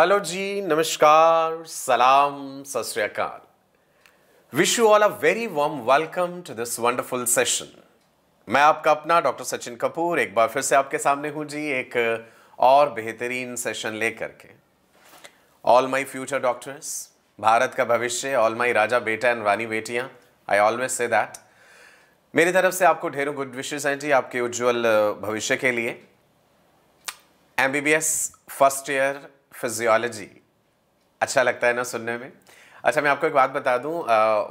Hello जी नमस्कार सलाम सत wish you all a very warm welcome to this wonderful session मैं आपका अपना डॉक्टर सचिन कपूर एक बार फिर से आपके सामने हूं जी एक और बेहतरीन सेशन लेकर के all my future doctors Bharat का भविष्य ऑल माय राजा बेटा एंड रानी बेटियां आई ऑलवेज से दैट मेरी तरफ से आपको ढेरों गुड विशेष हैं जी आपके उज्ज्वल भविष्य के लिए एम फर्स्ट ईयर फिजियोलॉजी अच्छा लगता है ना सुनने में अच्छा मैं आपको एक बात बता दूं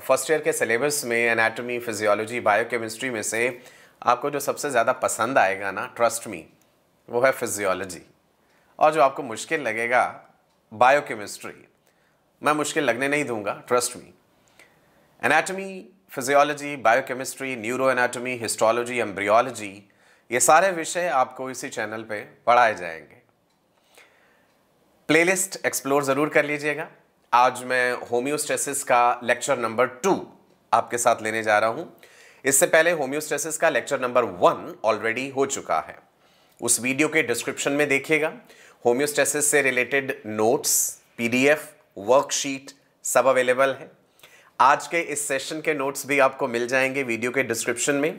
फर्स्ट ईयर के सिलेबस में एनाटॉमी फिजियोलॉजी बायोकेमिस्ट्री में से आपको जो सबसे ज़्यादा पसंद आएगा ना ट्रस्ट मी वो है फिजियोलॉजी और जो आपको मुश्किल लगेगा बायोकेमिस्ट्री मैं मुश्किल लगने नहीं दूंगा trust me anatomy physiology biochemistry neuro anatomy histology embryology ये सारे विषय आपको इसी चैनल पे पढ़ाए जाएंगे प्लेलिस्ट एक्सप्लोर ज़रूर कर लीजिएगा आज मैं होम्योस्टेसिस का लेक्चर नंबर टू आपके साथ लेने जा रहा हूँ इससे पहले होम्योस्टेसिस का लेक्चर नंबर वन ऑलरेडी हो चुका है उस वीडियो के डिस्क्रिप्शन में देखिएगा होम्योस्टेसिस से रिलेटेड नोट्स पीडीएफ वर्कशीट सब अवेलेबल है आज के इस सेशन के नोट्स भी आपको मिल जाएंगे वीडियो के डिस्क्रिप्शन में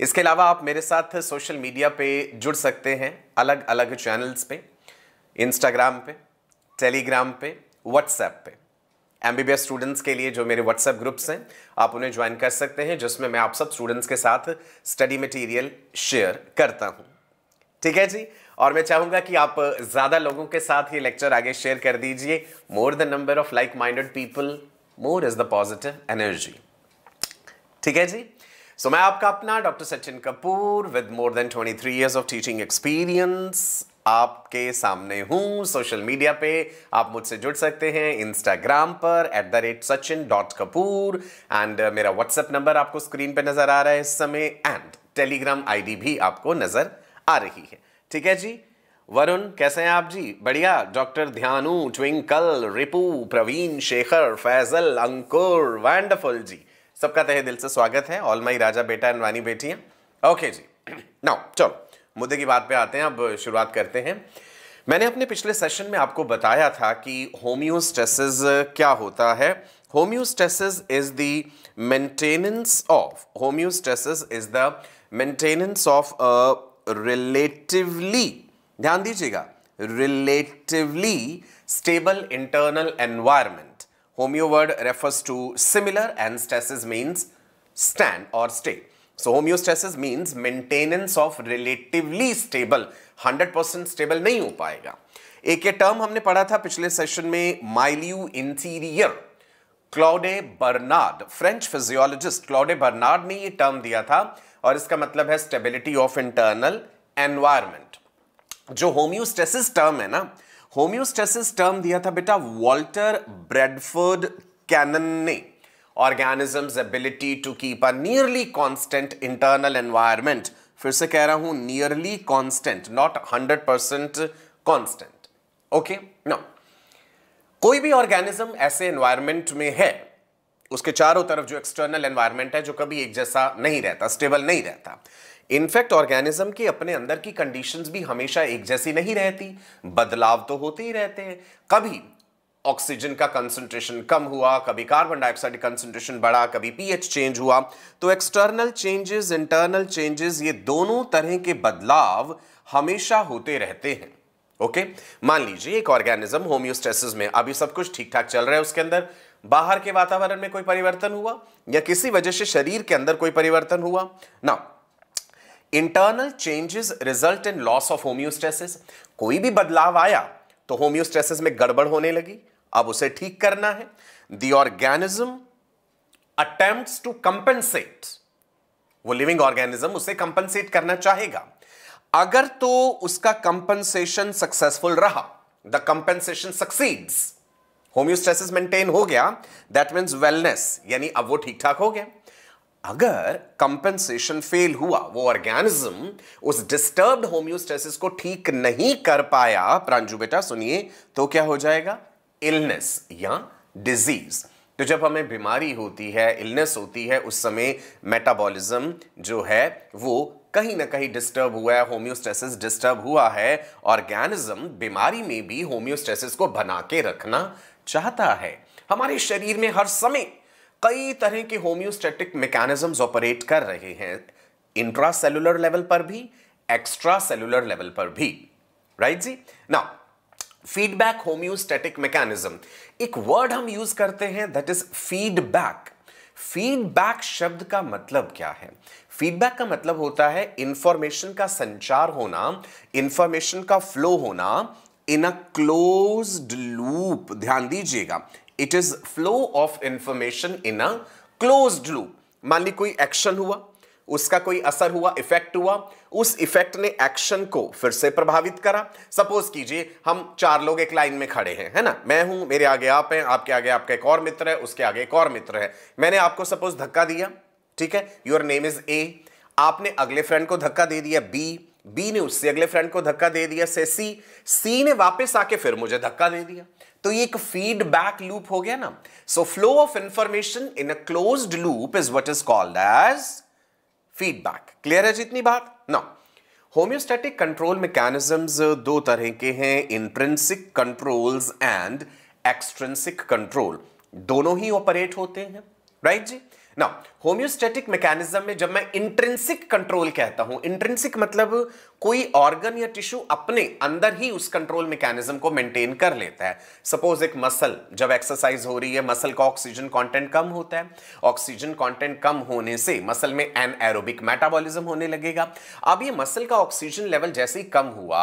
इसके अलावा आप मेरे साथ सोशल मीडिया पे जुड़ सकते हैं अलग अलग चैनल्स पे इंस्टाग्राम पे टेलीग्राम पे व्हाट्सएप पे एम स्टूडेंट्स के लिए जो मेरे व्हाट्सएप ग्रुप्स हैं आप उन्हें ज्वाइन कर सकते हैं जिसमें मैं आप सब स्टूडेंट्स के साथ स्टडी मटेरियल शेयर करता हूँ ठीक है जी और मैं चाहूँगा कि आप ज़्यादा लोगों के साथ ये लेक्चर आगे शेयर कर दीजिए more the number of like minded people more is the positive energy ठीक है जी सो so, मैं आपका अपना doctor Sachin Kapoor with more than 23 years of teaching experience आपके सामने हूं सोशल मीडिया पे आप मुझसे जुड़ सकते हैं इंस्टाग्राम पर at the rate Sachin dot Kapoor and मेरा व्हाट्सएप नंबर आपको स्क्रीन पे नजर आ रहा है इस समय एंड टेलीग्राम आईडी भी आपको नजर आ रही है ठीक है जी वरुण कैसे हैं आप जी बढ़िया डॉक्टर ध्यानु ट्विंकल रिपू प्रवीण शेखर फैजल अंकुर वैंडरफुल जी सबका तहे दिल से स्वागत है ऑल माई राजा बेटा एंड वानी बेटियां ओके जी नाउ चलो मुद्दे की बात पे आते हैं अब शुरुआत करते हैं मैंने अपने पिछले सेशन में आपको बताया था कि होम्योस्टेसिस क्या होता है homeostasis is the maintenance of homeostasis is the maintenance of relatively ध्यान दीजिएगा relatively stable internal environment homeo word refers to similar and stasis means stand or stay so homeostasis means maintenance of relatively stable 100% stable नहीं हो पाएगा एक ये term हमने पढ़ा था पिछले सेशन में milieu interieur Claude Bernard French physiologist Claude Bernard ने ये टर्म दिया था और इसका मतलब है स्टेबिलिटी ऑफ इंटरनल एनवायरमेंट जो होम्योस्टेसिस टर्म है ना होम्योस्टेसिस टर्म दिया था बेटा वॉल्टर ब्रेडफर्ड कैनन ने organism's ability to keep a nearly constant internal environment फिर से कह रहा हूं nearly constant not hundred percent constant okay now कोई भी ऑर्गेनिज्म ऐसे एनवायरमेंट में है उसके चारों तरफ जो एक्सटर्नल एनवायरमेंट है जो कभी एक जैसा नहीं रहता स्टेबल नहीं रहता इनफैक्ट ऑर्गेनिज्म के अपने अंदर की कंडीशंस भी हमेशा एक जैसी नहीं रहती बदलाव तो होते ही रहते हैं कभी ऑक्सीजन का कंसंट्रेशन कम हुआ कभी कार्बन डाइऑक्साइड कंसंट्रेशन बढ़ा कभी पीएच चेंज हुआ तो एक्सटर्नल चेंजेस इंटरनल चेंजेस ये दोनों तरह के बदलाव हमेशा होते रहते हैं ओके मान लीजिए एक ऑर्गेनिज्म होम्योस्टेसिस में अभी सब कुछ ठीक ठाक चल रहा है उसके अंदर बाहर के वातावरण में कोई परिवर्तन हुआ या किसी वजह से शरीर के अंदर कोई परिवर्तन हुआ ना internal changes result in loss of homeostasis कोई भी बदलाव आया तो होम्योस्टेसिस में गड़बड़ होने लगी अब उसे ठीक करना है the organism attempt to compensate वो लिविंग ऑर्गेनिज्म उसे कंपनसेट करना चाहेगा अगर तो उसका कंपनसेशन सक्सेसफुल रहा the compensation succeeds homeostasis maintain हो गया दैट मीन्स वेलनेस यानी अब वो ठीक ठाक हो गया अगर कंपनसेशन फेल हुआ वो ऑर्गेनिज्म उस डिस्टर्ब्ड होम्योस्टेसिस को ठीक नहीं कर पाया प्रांजू बेटा सुनिए तो क्या हो जाएगा इलनेस या डिजीज तो जब हमें बीमारी होती है इलनेस होती है उस समय मेटाबॉलिज्म जो है वो कहीं ना कहीं डिस्टर्ब हुआ है होम्योस्टेसिस डिस्टर्ब हुआ है ऑर्गेनिज्म बीमारी में भी होम्योस्टेसिस को बना के रखना चाहता है हमारे शरीर में हर समय कई तरह के होम्योस्टेटिक मैकेनिज्म्स ऑपरेट कर रहे हैं इंट्रा सेलुलर लेवल पर भी एक्स्ट्रा सेलुलर लेवल पर भी राइट right जी नाउ फीडबैक होम्योस्टेटिक मैकेनिज्म एक वर्ड हम यूज करते हैं दैट इज फीडबैक फीडबैक शब्द का मतलब क्या है फीडबैक का मतलब होता है इंफॉर्मेशन का संचार होना इंफॉर्मेशन का फ्लो होना इन अ क्लोज्ड लूप ध्यान दीजिएगा it is flow of information in a closed loop मान ली कोई एक्शन हुआ उसका कोई असर हुआ इफेक्ट हुआ उस इफेक्ट ने एक्शन को फिर से प्रभावित करा सपोज कीजिए हम चार लोग एक लाइन में खड़े हैं है ना मैं हूं मेरे आगे आप हैं आपके आगे आपका एक और मित्र है उसके आगे एक और मित्र है मैंने आपको सपोज धक्का दिया ठीक है योर नेम इज ए आपने अगले फ्रेंड को धक्का दे दिया बी बी ने उससे अगले फ्रेंड को धक्का दे दिया से सी सी ने वापस आके फिर मुझे धक्का दे दिया तो ये एक फीडबैक लूप हो गया ना so flow of information in a closed loop is what is called as feedback clear है जितनी बात ना होम्योस्टेटिक कंट्रोल मैकेनिज्म्स दो तरह के हैं intrinsic controls and extrinsic control दोनों ही ऑपरेट होते हैं राइट right जी ना होम्योस्टेटिक मैकेनिज्म में जब मैं इंट्रेंसिक कंट्रोल कहता हूं इंट्रेंसिक मतलब कोई ऑर्गन या टिश्यू अपने अंदर ही उस कंट्रोल मैकेनिज्म को मेंटेन कर लेता है सपोज एक मसल जब एक्सरसाइज हो रही है मसल का ऑक्सीजन कंटेंट कम होता है ऑक्सीजन कंटेंट कम होने से मसल में एन एरोबिक मेटाबॉलिज्म होने लगेगा अब ये मसल का ऑक्सीजन लेवल जैसे ही कम हुआ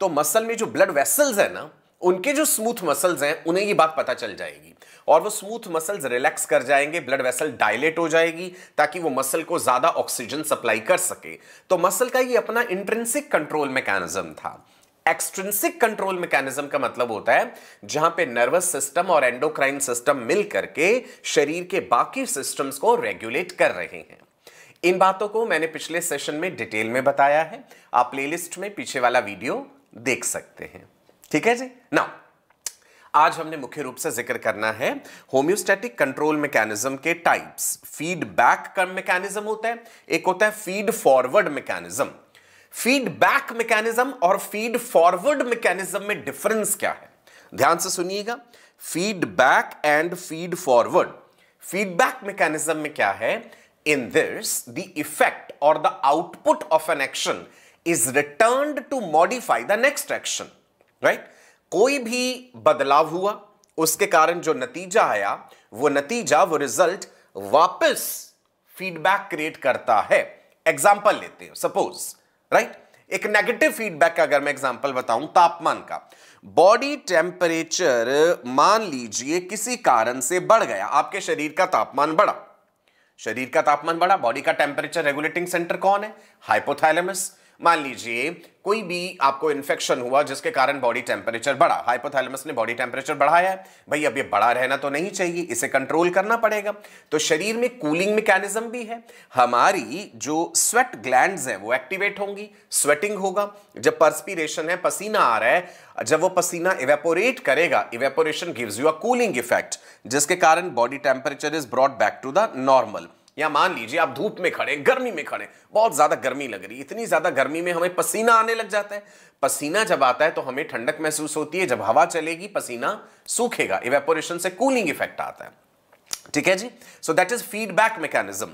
तो मसल में जो ब्लड वेसल्स है ना उनके जो स्मूथ मसल्स हैं उन्हें ये बात पता चल जाएगी और वो स्मूथ मसल्स रिलैक्स कर जाएंगे ब्लड वेसल डायलेट हो जाएगी ताकि वो मसल को ज़्यादा ऑक्सीजन सप्लाई कर सके तो मसल का ये अपना इंट्रेंसिक कंट्रोल मैकेनिज्म था एक्सट्रेंसिक कंट्रोल मैकेनिज्म का मतलब होता है जहां पे नर्वस सिस्टम और एंडोक्राइन सिस्टम मिल करके शरीर के बाकी सिस्टम्स को रेगुलेट कर रहे हैं इन बातों को मैंने पिछले सेशन में डिटेल में बताया है आप प्लेलिस्ट में पीछे वाला वीडियो देख सकते हैं ठीक है जी नाउ आज हमने मुख्य रूप से जिक्र करना है होम्योस्टेटिक कंट्रोल मैकेनिज्म के टाइप्स फीडबैक का मैकेनिज्म होता है एक होता है feed forward mechanism feedback mechanism और फीड फॉरवर्ड मैकेनिज्म में डिफरेंस क्या है ध्यान से सुनिएगा feedback and feed forward feedback mechanism में क्या है in this the effect or the output of an action is return to modify the next action right कोई भी बदलाव हुआ उसके कारण जो नतीजा आया वो नतीजा वो रिजल्ट वापस फीडबैक क्रिएट करता है एग्जाम्पल लेते हैं सपोज राइट एक नेगेटिव फीडबैक का अगर मैं एग्जाम्पल बताऊं तापमान का बॉडी टेम्परेचर मान लीजिए किसी कारण से बढ़ गया आपके शरीर का तापमान बढ़ा शरीर का तापमान बढ़ा बॉडी का टेम्परेचर रेगुलेटिंग सेंटर कौन है हाइपोथैलेमस मान लीजिए कोई भी आपको इन्फेक्शन हुआ जिसके कारण बॉडी टेम्परेचर बढ़ा हाइपोथैलेमस ने बॉडी टेम्परेचर बढ़ाया है भाई अब ये बड़ा रहना तो नहीं चाहिए इसे कंट्रोल करना पड़ेगा तो शरीर में कूलिंग मैकेनिज्म भी है हमारी जो स्वेट ग्लैंड हैं वो एक्टिवेट होंगी स्वेटिंग होगा जब परस्पिरेशन है पसीना आ रहा है जब वो पसीना इवेपोरेट करेगा evaporation gives you a cooling effect जिसके कारण body temperature is brought back to the normal या मान लीजिए आप धूप में खड़े गर्मी में खड़े बहुत ज़्यादा गर्मी लग रही है इतनी ज़्यादा गर्मी में हमें पसीना आने लग जाता है पसीना जब आता है तो हमें ठंडक महसूस होती है जब हवा चलेगी पसीना सूखेगा इवेपोरेशन से कूलिंग इफेक्ट आता है ठीक है जी so that is feedback mechanism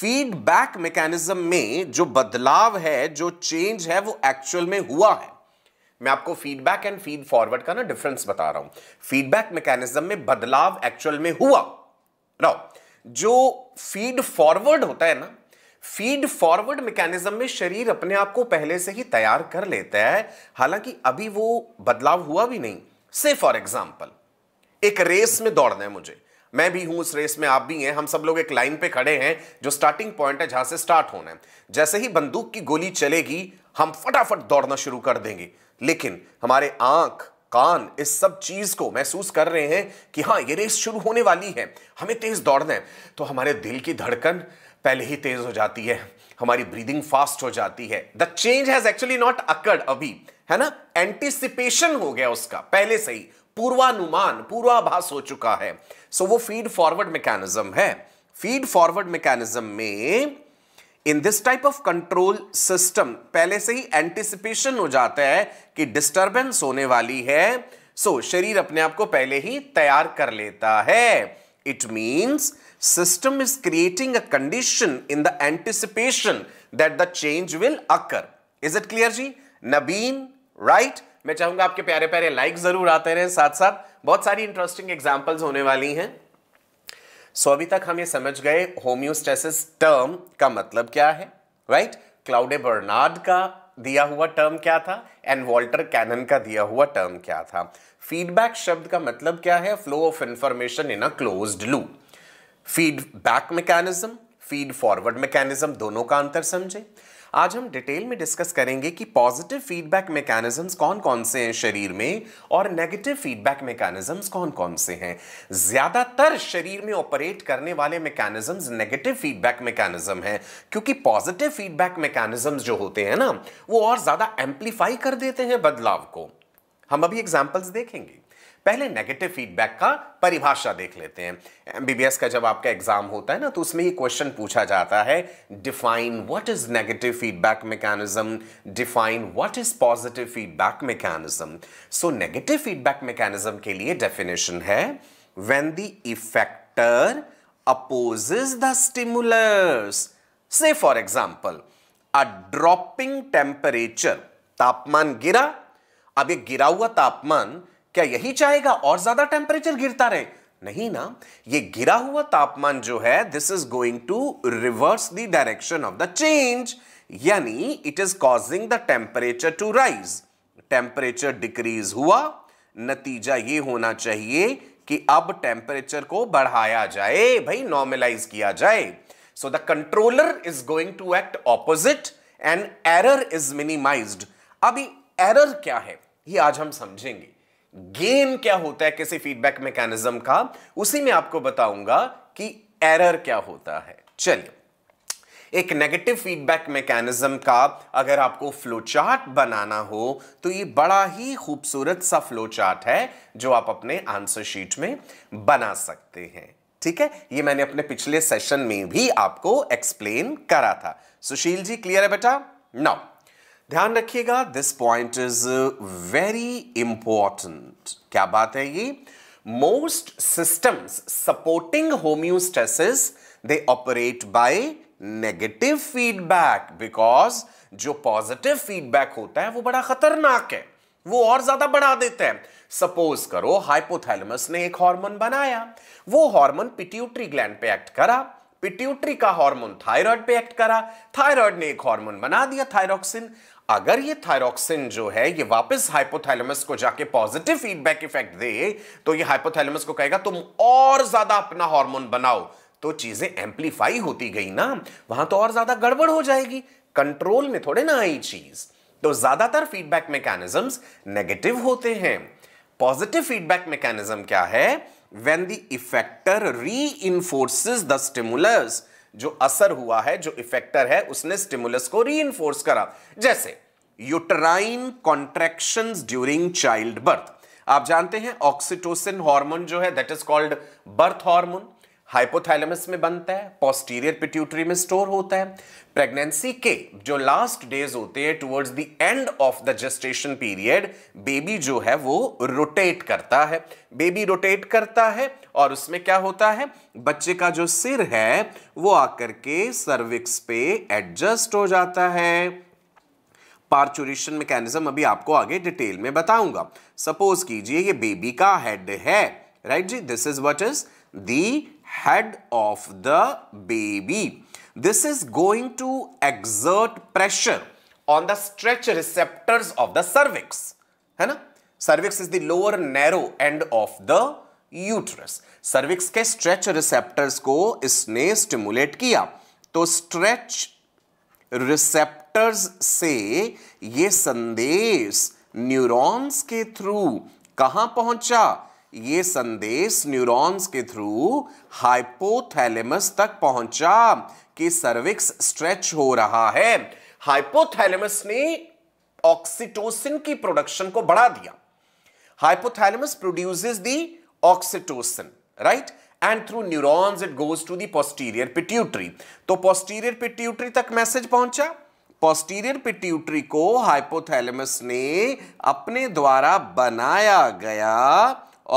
feedback mechanism में जो बदलाव है जो चेंज है वो एक्चुअल में हुआ है मैं आपको फीडबैक एंड फीड फॉरवर्ड का ना डिफरेंस बता रहा हूं फीडबैक मैकेनिज्म में बदलाव एक्चुअल में हुआ रहो जो फीड फॉरवर्ड होता है ना फीड फॉरवर्ड मैकेनिज्म में शरीर अपने आप को पहले से ही तैयार कर लेता है हालांकि अभी वो बदलाव हुआ भी नहीं से फॉर एग्जाम्पल एक रेस में दौड़ना है मुझे मैं भी हूं उस रेस में आप भी हैं हम सब लोग एक लाइन पे खड़े हैं जो स्टार्टिंग पॉइंट है जहां से स्टार्ट होना है जैसे ही बंदूक की गोली चलेगी हम फटाफट दौड़ना शुरू कर देंगे लेकिन हमारे आंख कान इस सब चीज को महसूस कर रहे हैं कि हाँ ये रेस शुरू होने वाली है हमें तेज दौड़ना है तो हमारे दिल की धड़कन पहले ही तेज हो जाती है हमारी ब्रीदिंग फास्ट हो जाती है the change has actually not occurred अभी है ना एंटिसिपेशन हो गया उसका पहले से ही पूर्वानुमान पूर्वाभास हो चुका है सो so, वो फीड फॉरवर्ड मैकेनिज्म है फीड फॉरवर्ड मैकेनिज्म में in this type of control system पहले से ही एंटिसिपेशन हो जाता है कि डिस्टरबेंस होने वाली है सो so, शरीर अपने आप को पहले ही तैयार कर लेता है it means system is creating a in the anticipation anticipation that the change will occur is it clear ji nabeen right मैं चाहूंगा आपके प्यारे प्यारे लाइक जरूर आते रहे साथ साथ बहुत सारी इंटरेस्टिंग एग्जाम्पल्स होने वाली हैं सो अभी तक हम ये समझ गए होम्योस्टेसिस टर्म का मतलब क्या है राइट क्लाउडे बर्नार्ड का दिया हुआ टर्म क्या था एंड वॉल्टर कैनन का दिया हुआ टर्म क्या था फीडबैक शब्द का मतलब क्या है flow of information in a closed loop feedback mechanism feed forward mechanism दोनों का अंतर समझे आज हम डिटेल में डिस्कस करेंगे कि पॉजिटिव फीडबैक मैकेनिज्म्स कौन कौन से हैं शरीर में और नेगेटिव फीडबैक मैकेनिज्म्स कौन कौन से हैं ज़्यादातर शरीर में ऑपरेट करने वाले मैकेनिज्म्स नेगेटिव फीडबैक मैकेनिज्म हैं क्योंकि पॉजिटिव फीडबैक मैकेनिज्म्स जो होते हैं ना वो और ज़्यादा एम्पलीफाई कर देते हैं बदलाव को हम अभी एग्जाम्पल्स देखेंगे पहले नेगेटिव फीडबैक का परिभाषा देख लेते हैं एमबीबीएस का जब आपका एग्जाम होता है ना तो उसमें ही क्वेश्चन पूछा जाता है define what is negative feedback mechanism define what is positive feedback mechanism so negative feedback mechanism के लिए डेफिनेशन है when the effector opposes the stimulus से for example a dropping temperature तापमान गिरा अब ये गिरा हुआ तापमान क्या यही चाहेगा और ज्यादा टेम्परेचर गिरता रहे नहीं ना ये गिरा हुआ तापमान जो है this is going to reverse the direction of the change यानी it is causing the temperature to rise temperature decrease हुआ नतीजा ये होना चाहिए कि अब टेम्परेचर को बढ़ाया जाए भाई नॉर्मलाइज किया जाए so the controller is going to act opposite and error is minimized अभी एरर क्या है ये आज हम समझेंगे गेन क्या होता है किसी फीडबैक मैकेनिज्म का उसी में आपको बताऊंगा कि एरर क्या होता है चलिए एक नेगेटिव फीडबैक मैकेनिज्म का अगर आपको फ्लो चार्ट बनाना हो तो ये बड़ा ही खूबसूरत सा फ्लोचार्ट है जो आप अपने आंसर शीट में बना सकते हैं ठीक है ये मैंने अपने पिछले सेशन में भी आपको एक्सप्लेन करा था सुशील जी क्लियर है बेटा नाउ ध्यान रखिएगा this point is very important क्या बात है ये most systems supporting homeostasis they operate by negative feedback because जो पॉजिटिव फीडबैक होता है वो बड़ा खतरनाक है वो और ज्यादा बढ़ा देते हैं सपोज करो हाइपोथैलेमस ने एक हार्मोन बनाया वो हार्मोन पिट्यूटरी ग्लैंड पे एक्ट करा पिट्यूटरी का हार्मोन थायराइड पे एक्ट करा थायराइड ने एक हार्मोन बना दिया थायरोक्सिन अगर ये थायरोक्सिन जो है ये वापस हाइपोथैलेमस को जाके पॉजिटिव फीडबैक इफेक्ट दे तो ये हाइपोथैलेमस को कहेगा तुम और ज्यादा अपना हार्मोन बनाओ तो चीजें एम्पलीफाई होती गई ना वहां तो और ज्यादा गड़बड़ हो जाएगी कंट्रोल में थोड़े ना आई चीज तो ज्यादातर फीडबैक मैकेनिज्म्स नेगेटिव होते हैं पॉजिटिव फीडबैक मैकेनिज्म क्या है वेन द इफेक्टर री इन्फोर्सिस द स्टिमुलस जो असर हुआ है जो इफेक्टर है उसने स्टिमुलस को री करा जैसे uterine contraction during child birth आप जानते हैं ऑक्सीटोसिन हार्मोन जो है that is called birth hormone hypothalamus में बनता है पोस्टीरियर पिट्यूटरी में स्टोर होता है प्रेगनेंसी के जो लास्ट डेज होते हैं towards the end of the gestation period baby जो है वो रोटेट करता है बेबी रोटेट करता है और उसमें क्या होता है बच्चे का जो सिर है वो आकर के सर्विक्स पे एडजस्ट हो जाता है पार्चुरेशन मैकेनिज्म अभी आपको आगे डिटेल में बताऊंगा सपोज कीजिए ये बेबी का हेड है राइट जी this is what is the head of the baby this is going to exert pressure on the stretch receptors of the cervix. है ना cervix is the lower narrow end of the uterus. cervix के stretch receptors को इसने stimulate किया तो stretch receptors से ये संदेश न्यूरॉन्स के थ्रू कहां पहुंचा ये संदेश न्यूरॉन्स के थ्रू हाइपोथैलेमस तक पहुंचा कि सर्विक्स स्ट्रेच हो रहा है हाइपोथैलेमस ने ऑक्सीटोसिन की प्रोडक्शन को बढ़ा दिया hypothalamus produces the oxytocin right and through neurons it goes to the posterior pituitary तो पोस्टीरियर पिट्यूटरी तक मैसेज पहुंचा पोस्टीरियर पिट्यूटरी को हाइपोथैलेमस ने अपने द्वारा बनाया गया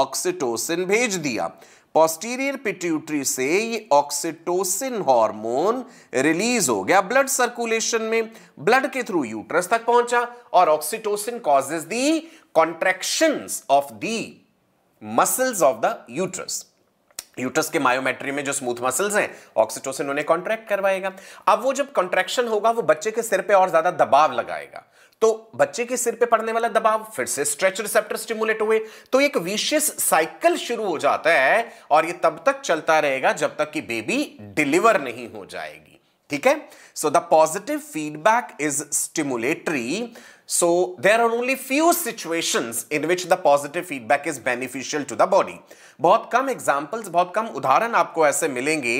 ऑक्सीटोसिन भेज दिया पॉस्टीरियर पिट्यूटरी से ये ऑक्सीटोसिन हार्मोन रिलीज हो गया ब्लड सर्कुलेशन में ब्लड के थ्रू यूट्रस तक पहुंचा और oxytocin causes the contraction of the muscles of the uterus uterus के मायोमेट्री में जो स्मूथ मसल्स हैं ऑक्सीटोसिन उन्हें कॉन्ट्रैक्ट करवाएगा अब वो जब कॉन्ट्रैक्शन होगा वो बच्चे के सिर पे और ज्यादा दबाव लगाएगा तो बच्चे के सिर पे पड़ने वाला दबाव फिर से स्ट्रेच रिसेप्टर स्टिमुलेट हुए तो एक विशेष साइकिल शुरू हो जाता है और ये तब तक चलता रहेगा जब तक कि बेबी डिलीवर नहीं हो जाएगी ठीक है so the positive feedback is stimulatory So there are only few situations in which the positive feedback is beneficial to the body. बहुत कम examples, बहुत कम उदाहरण आपको ऐसे मिलेंगे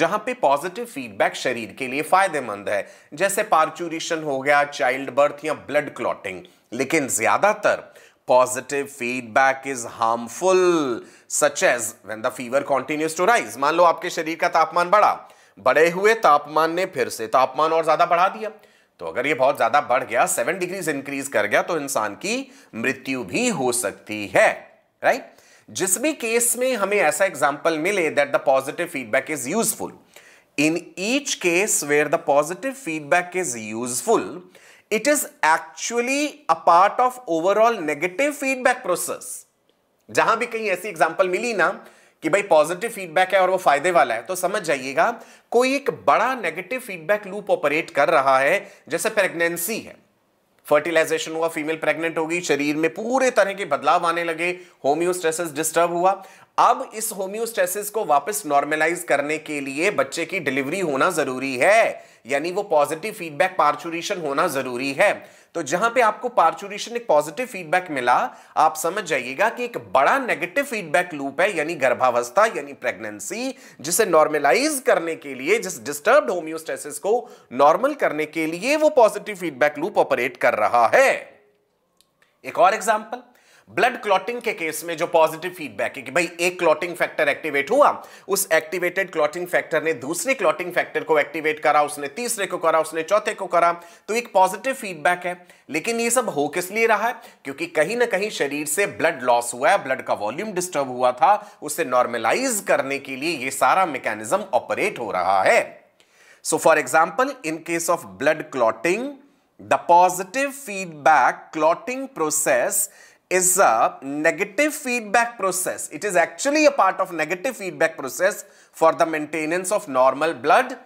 जहां पे पॉजिटिव फीडबैक शरीर के लिए फायदेमंद है जैसे पार्चुरिशन हो गया चाइल्ड बर्थ या ब्लड क्लॉटिंग लेकिन ज्यादातर positive feedback is harmful such as when the fever continues to rise मान लो आपके शरीर का तापमान बढ़ा बढ़े हुए तापमान ने फिर से तापमान और ज्यादा बढ़ा दिया तो अगर ये बहुत ज़्यादा बढ़ गया सेवन डिग्रीज इंक्रीज कर गया तो इंसान की मृत्यु भी हो सकती है राइट जिस भी केस में हमें ऐसा एग्जाम्पल मिले that the positive feedback is useful in each case where the positive feedback is useful it is actually a part of overall negative feedback process जहां भी कहीं ऐसी एग्जाम्पल मिली ना कि भाई पॉजिटिव फीडबैक है और वो फायदे वाला है तो समझ जाइएगा कोई एक बड़ा नेगेटिव फीडबैक लूप ऑपरेट कर रहा है जैसे प्रेगनेंसी है फर्टिलाइजेशन हुआ फीमेल प्रेग्नेंट होगी शरीर में पूरे तरह के बदलाव आने लगे होम्योस्टेसिस डिस्टर्ब हुआ अब इस होम्योस्टेसिस को वापस नॉर्मलाइज करने के लिए बच्चे की डिलीवरी होना जरूरी है यानी वो पॉजिटिव फीडबैक पार्चुरेशन होना जरूरी है तो जहां पे आपको पार्चुरेशन एक पॉजिटिव फीडबैक मिला आप समझ जाइएगा कि एक बड़ा नेगेटिव फीडबैक लूप है यानी गर्भावस्था यानी प्रेगनेंसी जिसे नॉर्मलाइज करने के लिए जिस डिस्टर्ब होम्योस्टेसिस को नॉर्मल करने के लिए वो पॉजिटिव फीडबैक लूप ऑपरेट कर रहा है एक और एग्जाम्पल ब्लड क्लॉटिंग के केस में जो पॉजिटिव फीडबैक है कि भाई एक क्लॉटिंग फैक्टर एक्टिवेट हुआ उस एक्टिवेटेड क्लॉटिंग फैक्टर ने दूसरे क्लॉटिंग फैक्टर को एक्टिवेट करा उसने तीसरे को करा उसने चौथे को करा तो एक पॉजिटिव फीडबैक है लेकिन ये सब हो किस लिए रहा है क्योंकि कहीं ना कहीं शरीर से ब्लड लॉस हुआ है ब्लड का वॉल्यूम डिस्टर्ब हुआ था उसे नॉर्मलाइज करने के लिए ये सारा मैकेनिज्म ऑपरेट हो रहा है so for example in case of blood clotting the positive feedback clotting process is a negative feedback process. It is actually a part of negative feedback process for the maintenance of normal blood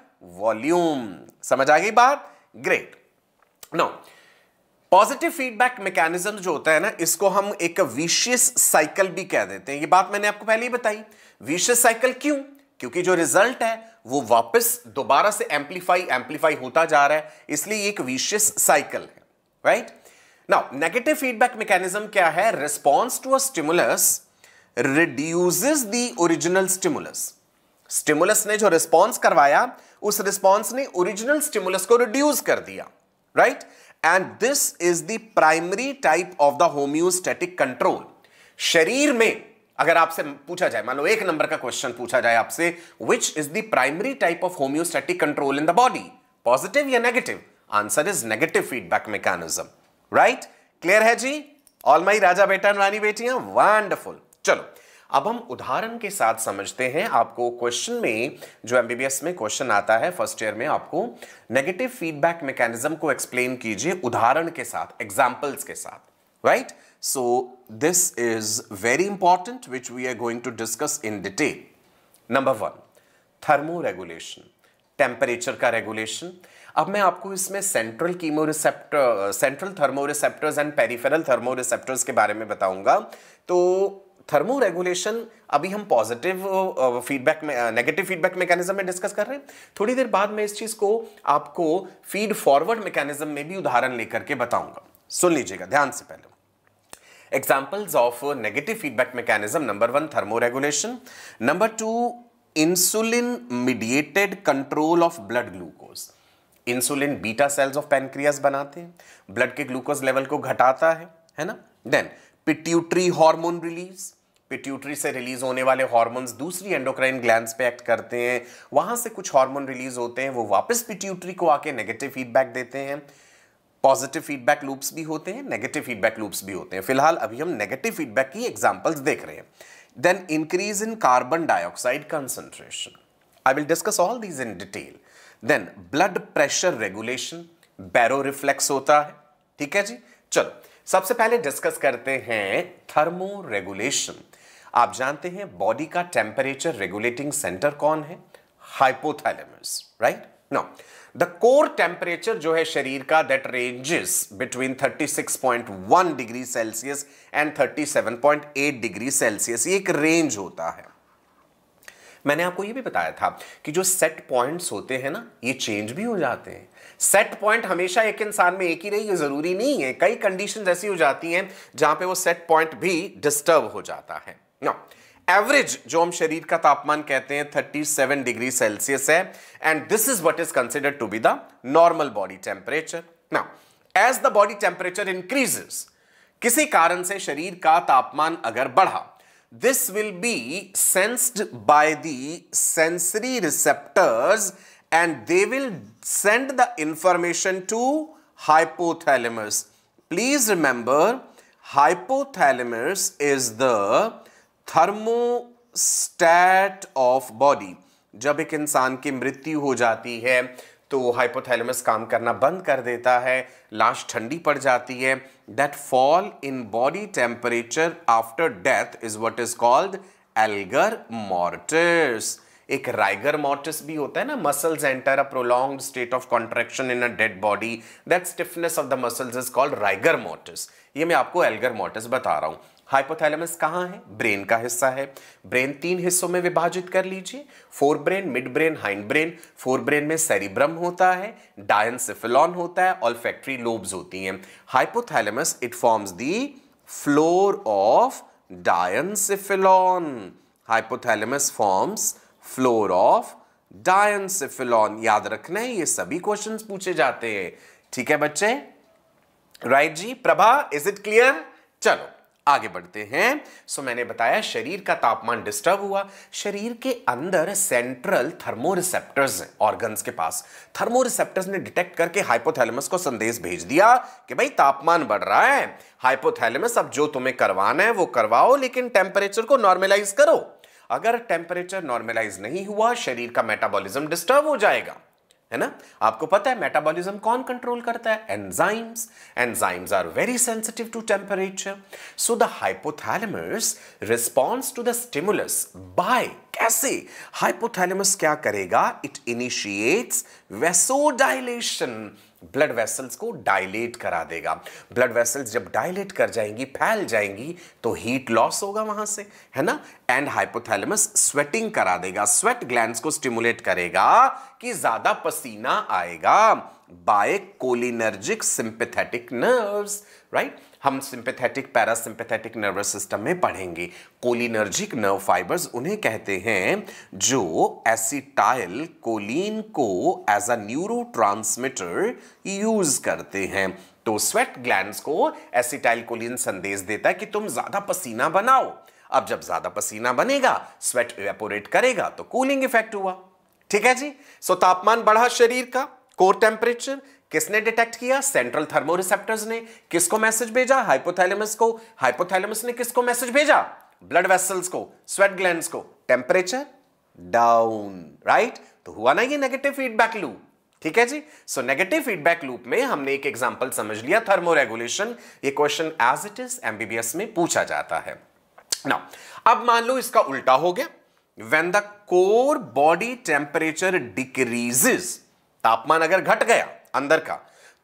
volume. समझ आ गई बात great no positive feedback mechanism जो होता है ना इसको हम एक विशियस साइकिल भी कह देते हैं ये बात मैंने आपको पहले ही बताई विशियस साइकिल क्यों क्योंकि जो रिजल्ट है वो वापस दोबारा से एम्पलीफाई एम्पलीफाई होता जा रहा है इसलिए ये एक विशियस साइकिल है right right? Now negative feedback mechanism क्या है response to a stimulus reduces the original stimulus stimulus ने जो रिस्पॉन्स करवाया उस रिस्पॉन्स ने ओरिजिनल स्टिमुलस को रिड्यूस कर दिया right and this is the primary type of the homeostatic control शरीर में अगर आपसे पूछा जाए मान लो एक नंबर का क्वेश्चन पूछा जाए आपसे which is the primary type of homeostatic control in the body positive या negative answer is negative feedback mechanism right clear है जी ऑल माई राजा बेटा रानी बेटियां वंडरफुल चलो अब हम उदाहरण के साथ समझते हैं आपको क्वेश्चन में जो एमबीबीएस में क्वेश्चन आता है फर्स्ट ईयर में आपको नेगेटिव फीडबैक मैकेनिज्म को एक्सप्लेन कीजिए उदाहरण के साथ एग्जाम्पल्स के साथ right so this is very important which we are going to discuss in detail number one thermoregulation temperature का रेगुलेशन अब मैं आपको इसमें central chemoreceptor central thermoreceptors and peripheral thermoreceptors के बारे में बताऊंगा तो थर्मो रेगुलेशन अभी हम पॉजिटिव फीडबैक में नेगेटिव फीडबैक मैकेनिज्म में डिस्कस कर रहे हैं थोड़ी देर बाद मैं इस चीज़ को आपको फीड फॉरवर्ड मैकेनिज्म में भी उदाहरण लेकर के बताऊंगा सुन लीजिएगा ध्यान से पहले of negative feedback mechanism number one thermoregulation number two insulin mediated control of blood glucose insulin beta cells of pancreas बनाते हैं ब्लड के ग्लूकोज लेवल को घटाता है है ना then pituitary hormone release pituitary से रिलीज होने वाले हार्मोन्स दूसरी एंडोक्राइन ग्लैंड्स पे एक्ट करते हैं वहां से कुछ हार्मोन रिलीज होते हैं वो वापस पिट्यूटरी को आके नेगेटिव फीडबैक देते हैं पॉजिटिव फीडबैक लूप्स भी होते हैं नेगेटिव फीडबैक लूप्स भी होते हैं फिलहाल अभी हम नेगेटिव फीडबैक की एग्जाम्पल्स देख रहे हैं then increase in carbon dioxide concentration I will discuss all these in detail then blood pressure regulation baroreflex होता है ठीक है जी चलो सबसे पहले डिस्कस करते हैं थर्मो रेगुलेशन आप जानते हैं बॉडी का टेम्परेचर रेगुलेटिंग सेंटर कौन है hypothalamus right no the core temperature जो है शरीर का that ranges between 36.1 degree Celsius and 37.8 degree Celsius ये एक रेंज होता है मैंने आपको ये भी बताया था कि जो सेट पॉइंट्स होते हैं ना ये चेंज भी हो जाते हैं सेट पॉइंट हमेशा एक इंसान में एक ही नहीं ये ज़रूरी नहीं है कई कंडीशन ऐसी हो जाती हैं जहां पे वो सेट पॉइंट भी डिस्टर्ब हो जाता है ना एवरेज जो हम शरीर का तापमान कहते हैं 37 डिग्री सेल्सियस है and this is what is considered to be the normal body temperature ना as the body temperature increases किसी कारण से शरीर का तापमान अगर बढ़ा This will be sensed by the sensory receptors and they will send the information to hypothalamus. Please remember, hypothalamus is the thermostat of body जब एक इंसान की मृत्यु हो जाती है तो हाइपोथैलेमस काम करना बंद कर देता है लाश ठंडी पड़ जाती है that fall in body temperature after death is what is called algor mortis. एक राइगर मॉटिस भी होता है ना muscles enter a prolonged state of contraction in a dead body that stiffness of the muscles is called rigor mortis ये मैं आपको Elgar मॉटिस बता रहा हूं हाइपोथैलेमस कहाँ है ब्रेन का हिस्सा है ब्रेन तीन हिस्सों में विभाजित कर लीजिए forebrain midbrain hindbrain forebrain में सेरिब्रम होता है डायन सिफिलॉन होता है और फैक्ट्री लोब्स होती हैं hypothalamus it forms the floor of diencephalon hypothalamus forms floor of diencephalon याद रखना है ये सभी क्वेश्चन पूछे जाते हैं ठीक है बच्चे राइट right जी प्रभा इज इट क्लियर चलो आगे बढ़ते हैं सो मैंने बताया शरीर का तापमान डिस्टर्ब हुआ शरीर के अंदर सेंट्रल थर्मोरिसेप्टर्स हैं ऑर्गन्स के पास थर्मोरिसेप्टर्स ने डिटेक्ट करके हाइपोथैलेमस को संदेश भेज दिया कि भाई तापमान बढ़ रहा है हाइपोथैलेमस अब जो तुम्हें करवाना है वो करवाओ लेकिन टेम्परेचर को नॉर्मलाइज करो अगर टेम्परेचर नॉर्मलाइज नहीं हुआ शरीर का मेटाबॉलिज्म डिस्टर्ब हो जाएगा है ना आपको पता है मेटाबॉलिज्म कौन कंट्रोल करता है enzymes enzymes are very sensitive to temperature so the hypothalamus response to the stimulus by कैसे हाइपोथैलेमस क्या करेगा it initiates vasodilation blood vessels को डायलेट करा देगा ब्लड वेसल्स जब डायलेट कर जाएंगी फैल जाएंगी तो हीट लॉस होगा वहां से है ना एंड हाइपोथैलेमस स्वेटिंग करा देगा स्वेट ग्लैंड्स को स्टिमुलेट करेगा कि ज्यादा पसीना आएगा by cholinergic sympathetic nerves right हम सिंपैथेटिक पैरासिंपैथेटिक नर्वस सिस्टम में पढ़ेंगे कोलिनर्जिक नर्व फाइबर्स उन्हें कहते हैं जो एसिटाइल कोलिन को एज अ न्यूरो यूज करते हैं तो स्वेट ग्लैंड को एसिटाइल कोलिन संदेश देता है कि तुम ज्यादा पसीना बनाओ अब जब ज्यादा पसीना बनेगा स्वेट इवेपोरेट करेगा तो कूलिंग इफेक्ट हुआ ठीक है जी सो so, तापमान बढ़ा शरीर का कोर टेम्परेचर किसने डिटेक्ट किया सेंट्रल थर्मोरिसेप्टर्स ने किसको मैसेज भेजा हाइपोथैलेमस को हाइपोथैलेमस ने किसको मैसेज भेजा ब्लड वेसल्स को स्वेट ग्लैंड को टेम्परेचर डाउन राइट तो हुआ ना ये नेगेटिव फीडबैक लूप ठीक है जी सो नेगेटिव फीडबैक लूप में हमने एक एग्जांपल समझ लिया थर्मोरेगुलेशन ये question as it is MBBS में पूछा जाता है ना अब मान लो इसका उल्टा हो गया when the core body temperature decreases तापमान अगर घट गया अंदर का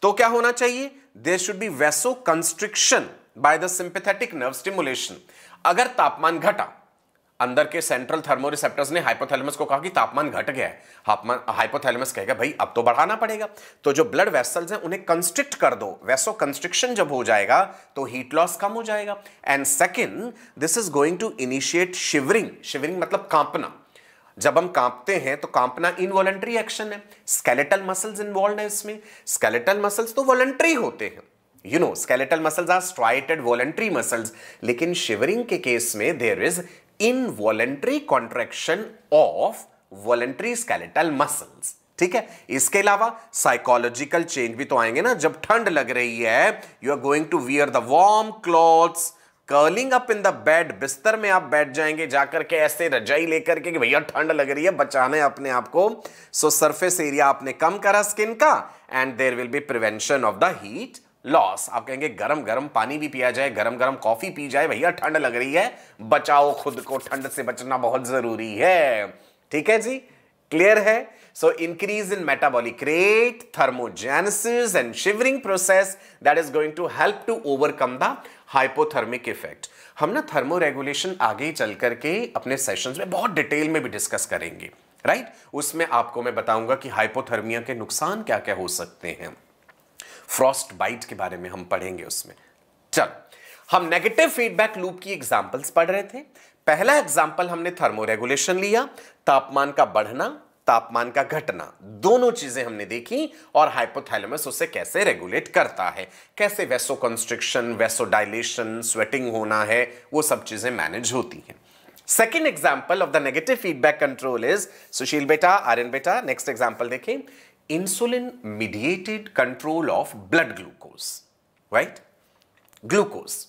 तो क्या होना चाहिए there should be vasoconstriction by the sympathetic nerve stimulation अगर तापमान घटा अंदर के सेंट्रल थर्मोरिसेप्टर्स ने हाइपोथैलेमस को कहा कि तापमान घट गया है हाइपोथैलेमस कहेगा भाई अब तो बढ़ाना पड़ेगा तो जो ब्लड वेसल्स हैं उन्हें कंस्ट्रिक्ट कर दो वैसो कंस्ट्रिक्शन जब हो जाएगा तो हीट लॉस कम हो जाएगा and second this is going to initiate shivering shivering मतलब कांपना जब हम कांपते हैं तो कांपना इनवॉलेंट्री एक्शन है स्केलेटल मसल्स इन्वॉल्व है इसमें स्केलेटल मसल्स तो वॉलेंट्री होते हैं you know skeletal muscles are striated voluntary muscles लेकिन शिवरिंग के केस में there is involuntary contraction of voluntary skeletal muscles ठीक है इसके अलावा साइकोलॉजिकल चेंज भी तो आएंगे ना जब ठंड लग रही है you are going to wear the warm clothes curling up in the bed बिस्तर में आप बैठ जाएंगे जाकर के ऐसे रजाई लेकर के भैया ठंड लग रही है बचाना है अपने आप को सो सरफेस एरिया आपने कम करा स्किन का and there will be prevention of the heat loss आप कहेंगे गरम गरम पानी भी पिया जाए गरम गरम कॉफी पी जाए भैया ठंड लग रही है बचाओ खुद को ठंड से बचना बहुत जरूरी है ठीक है जी क्लियर है so increase in metabolic rate thermogenesis and shivering process that is going to help to overcome the hypothermic effect हम ना थर्मो रेगुलेशन आगे चल करके अपने सेशंस में बहुत डिटेल में भी डिस्कस करेंगे राइट right? उसमें आपको मैं बताऊंगा कि हाइपोथर्मिया के नुकसान क्या क्या हो सकते हैं फ्रॉस्ट बाइट के बारे में हम पढ़ेंगे उसमें चल हम नेगेटिव फीडबैक लूप की एग्जांपल्स पढ़ रहे थे पहला एग्जाम्पल हमने थर्मोरेगुलेशन लिया तापमान का बढ़ना तापमान का घटना दोनों चीजें हमने देखी और हाइपोथैलेमस उसे कैसे रेगुलेट करता है कैसे वेसो कंस्ट्रिक्शन डायलेशन स्वेटिंग होना है वो सब चीजें मैनेज होती हैं second example of the negative feedback control is Sushil बेटा आर्यन बेटा नेक्स्ट एग्जाम्पल देखें insulin mediated control of blood glucose right glucose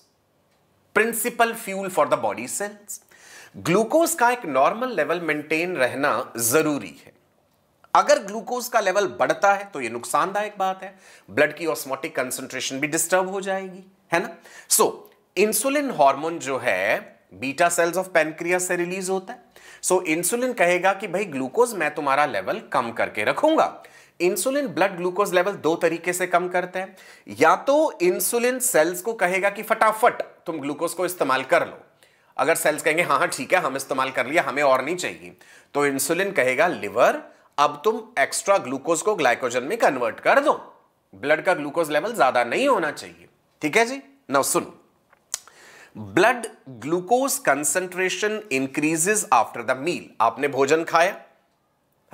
principal fuel for the body cells glucose का एक नॉर्मल लेवल मेंटेन रहना जरूरी है अगर ग्लूकोज का लेवल बढ़ता है तो यह नुकसानदायक बात है ब्लड की ऑस्मोटिक कंसंट्रेशन भी डिस्टर्ब हो जाएगी है ना सो इंसुलिन हार्मोन जो है बीटा सेल्स ऑफ पेनक्रिया से रिलीज होता है सो so, इंसुलिन कहेगा कि भाई ग्लूकोज मैं तुम्हारा लेवल कम करके रखूंगा इंसुलिन ब्लड ग्लूकोज लेवल दो तरीके से कम करते हैं या तो इंसुलिन सेल्स को कहेगा कि फटाफट तुम ग्लूकोज को इस्तेमाल कर लो अगर सेल्स कहेंगे हाँ हाँ ठीक है हम इस्तेमाल कर लिया हमें और नहीं चाहिए तो इंसुलिन कहेगा लिवर अब तुम एक्स्ट्रा ग्लूकोज को ग्लाइकोजन में कन्वर्ट कर दो ब्लड का ग्लूकोज लेवल ज्यादा नहीं होना चाहिए ठीक है जी ना सुन blood glucose concentration increases after the meal आपने भोजन खाया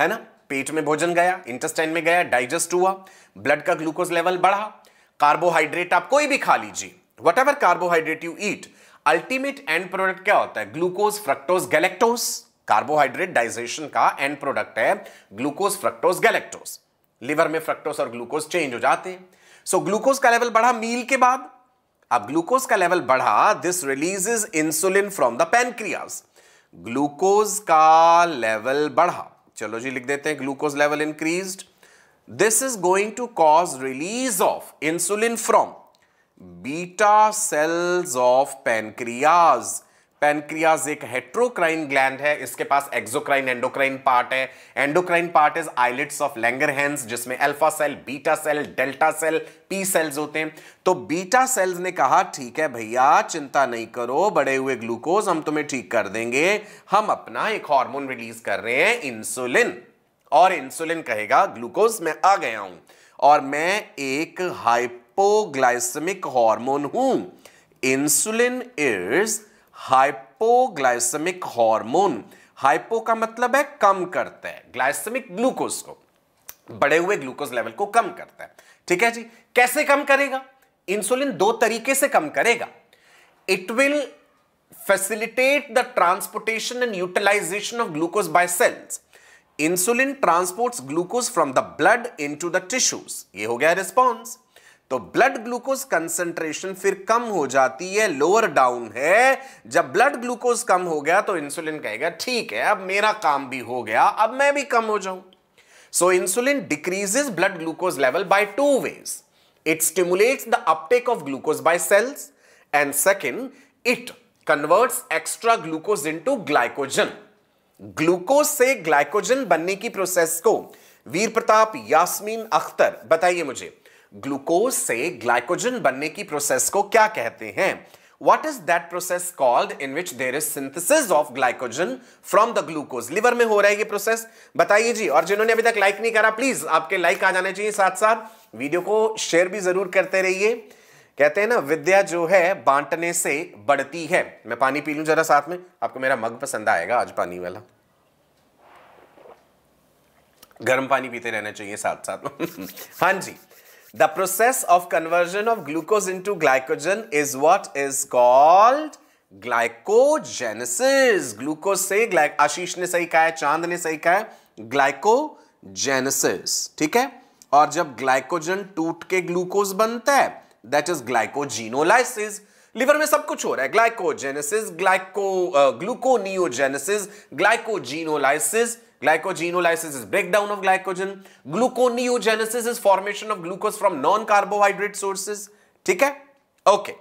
है ना पेट में भोजन गया इंटेस्टाइन में गया डाइजेस्ट हुआ ब्लड का ग्लूकोज लेवल बढ़ा कार्बोहाइड्रेट आप कोई भी खा लीजिए whatever carbohydrate you eat ultimate end product क्या होता है glucose fructose galactose carbohydrate digestion का एंड प्रोडक्ट है ग्लूकोज फ्रक्टोज गैलेक्टोज लिवर में फ्रक्टोज और ग्लूकोज चेंज हो जाते हैं सो ग्लूकोज का लेवल बढ़ा मील के बाद अब ग्लूकोज का लेवल बढ़ा this is insulin from the pancreas glucose का लेवल बढ़ा चलो जी लिख देते हैं glucose level increase this is going to cause release of insulin from beta cells of pancreas pancreas एक हेट्रोक्राइन ग्लैंड है इसके पास एक्सोक्राइन एंडोक्राइन पार्ट है endocrine part is islets of hand जिसमें alpha cell beta cell delta cell P cells होते हैं तो beta cells ने कहा ठीक है भैया चिंता नहीं करो बड़े हुए ग्लूकोज हम तुम्हें ठीक कर देंगे हम अपना एक हार्मोन रिलीज कर रहे हैं इंसुलिन और इंसुलिन कहेगा ग्लूकोज मैं आ गया हूं और मैं एक हाइप हाइपोग्लाइसेमिक हार्मोन हूं insulin is hypoglycaemic hormone hypo का मतलब है कम करता है ग्लाइसेमिक ग्लूकोज को बढ़े हुए ग्लूकोज लेवल को कम करता है ठीक है जी कैसे कम करेगा इंसुलिन दो तरीके से कम करेगा it will facilitate the transportation and utilization of glucose by cells. Insulin transports glucose from the blood into the tissues. ये हो गया response. तो ब्लड ग्लूकोज कंसंट्रेशन फिर कम हो जाती है लोअर डाउन है जब ब्लड ग्लूकोज कम हो गया तो इंसुलिन कहेगा ठीक है अब मेरा काम भी हो गया अब मैं भी कम हो जाऊं so insulin decreases blood glucose level by two ways it stimulates the uptake of glucose by cells and second it converts extra glucose in glycogen glucose से ग्लाइकोजन बनने की प्रोसेस को वीर प्रताप यास्मीन अख्तर बताइए मुझे ग्लूकोज से ग्लाइकोजन बनने की प्रोसेस को क्या कहते हैं what is that process called in which there is synthesis of glycogen from the glucose liver में हो रहा है ये प्रोसेस बताइए जी और जिन्होंने अभी तक लाइक नहीं करा प्लीज आपके लाइक आ जाने चाहिए साथ साथ वीडियो को शेयर भी जरूर करते रहिए कहते हैं ना विद्या जो है बांटने से बढ़ती है मैं पानी पी लूं जरा साथ में आपको मेरा मग पसंद आएगा आज पानी वाला गर्म पानी पीते रहना चाहिए साथ साथ हाँ जी The process of conversion of glucose into glycogen is what is called glycogenesis glucose से आशीष ने सही कहा है चांद ने सही कहा है ग्लाइकोजेनेसिस ठीक है और जब ग्लाइकोजन टूट के ग्लूकोज बनता है दैट इज ग्लाइकोजीनोलाइसिस लिवर में सब कुछ हो रहा है glycogenesis glyco gluconeogenesis glycogenolysis Glycogenolysis is breakdown of glycogen. Gluconeogenesis is formation of glucose from non-carbohydrate sources. ठीक है ओके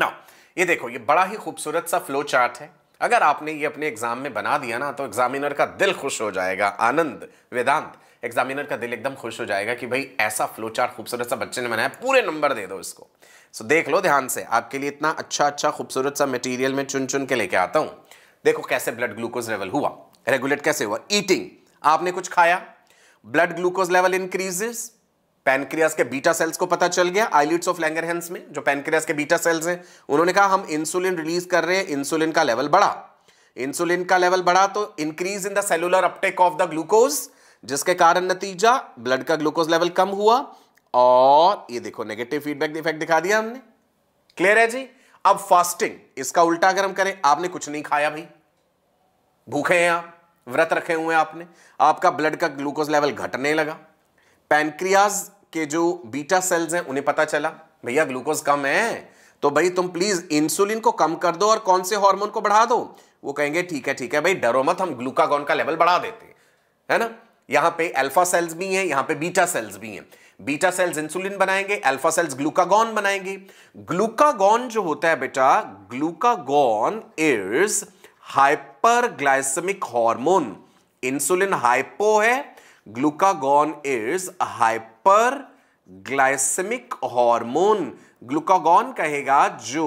ना ये देखो ये बड़ा ही खूबसूरत सा फ्लो चार्ट है अगर आपने ये अपने एग्जाम में बना दिया ना तो एग्जामिनर का दिल खुश हो जाएगा आनंद वेदांत एग्जामिनर का दिल एकदम खुश हो जाएगा कि भाई ऐसा फ्लो चार्ट खूबसूरत सा बच्चे ने बनाया पूरे नंबर दे दो इसको सो so, देख लो ध्यान से आपके लिए इतना अच्छा अच्छा खूबसूरत सा मटेरियल में चुन चुन के लेके आता हूँ देखो कैसे ब्लड ग्लूकोज लेवल हुआ रेगुलेट कैसे हुआ ईटिंग आपने कुछ खाया blood glucose level increases pancreas के बीटा सेल्स को पता चल गया आईलिट्स ऑफ लैंगरहेंस में जो पैनक्रियास के बीटा सेल्स हैं उन्होंने कहा हम इंसुलिन रिलीज कर रहे हैं इंसुलिन का लेवल बढ़ा इंसुलिन का लेवल बढ़ा तो increase in the cellular uptake of the glucose जिसके कारण नतीजा ब्लड का ग्लूकोज लेवल कम हुआ और ये देखो नेगेटिव फीडबैक इफेक्ट दिखा दिया हमने क्लियर है जी अब फास्टिंग इसका उल्टा अगर हम करें आपने कुछ नहीं खाया भाई भूखे हैं आप व्रत रखे हुए हैं आपने आपका ब्लड का ग्लूकोज लेवल घटने लगा पैनक्रियाज के जो बीटा सेल्स हैं उन्हें पता चला भैया ग्लूकोज कम है तो भाई तुम प्लीज इंसुलिन को कम कर दो और कौन से हार्मोन को बढ़ा दो वो कहेंगे ठीक है ठीक है भाई डरो मत हम ग्लूकागोन का लेवल बढ़ा देते है ना यहां पे अल्फा सेल्स भी हैं यहां पे बीटा सेल्स भी हैं बीटा सेल्स इंसुलिन बनाएंगे अल्फा सेल्स ग्लूकागॉन बनाएंगे ग्लूकागॉन जो होता है बेटा glucagon is hyperglycaemic hormone insulin hypo है glucagon is hyperglycaemic hormone glucagon कहेगा जो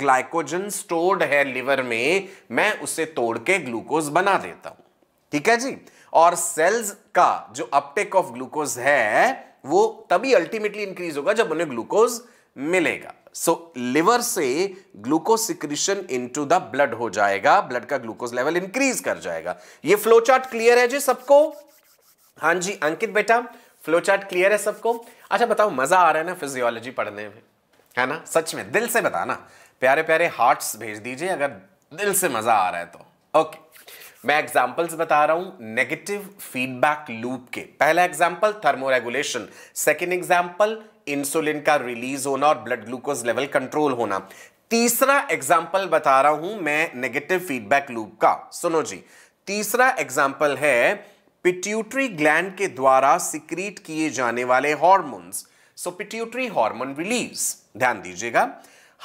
ग्लाइकोजन स्टोर्ड है लिवर में मैं उसे तोड़ के ग्लूकोज बना देता हूं ठीक है जी और सेल्स का जो अपटेक ऑफ ग्लूकोज है वो तभी अल्टीमेटली इंक्रीज होगा जब उन्हें ग्लूकोज मिलेगा सो लिवर से glucose secretion into the blood हो जाएगा ब्लड का ग्लूकोज लेवल इंक्रीज कर जाएगा ये फ्लो चार्ट क्लियर है जी सबको हां जी अंकित बेटा फ्लो चार्ट क्लियर है सबको अच्छा बताओ मजा आ रहा है ना फिजियोलॉजी पढ़ने में है ना सच में दिल से बताना प्यारे प्यारे हार्ट्स भेज दीजिए अगर दिल से मजा आ रहा है तो ओके मैं एग्जाम्पल्स बता रहा हूं नेगेटिव फीडबैक लूप के पहला example thermoregulation second example insulin का रिलीज होना और ब्लड ग्लूकोज लेवल कंट्रोल होना तीसरा एग्जाम्पल बता रहा हूं मैं नेगेटिव फीडबैक लूप का सुनो जी तीसरा एग्जाम्पल है पिट्यूटरी ग्लैंड के द्वारा सिक्रीट किए जाने वाले hormones so pituitary hormone release ध्यान दीजिएगा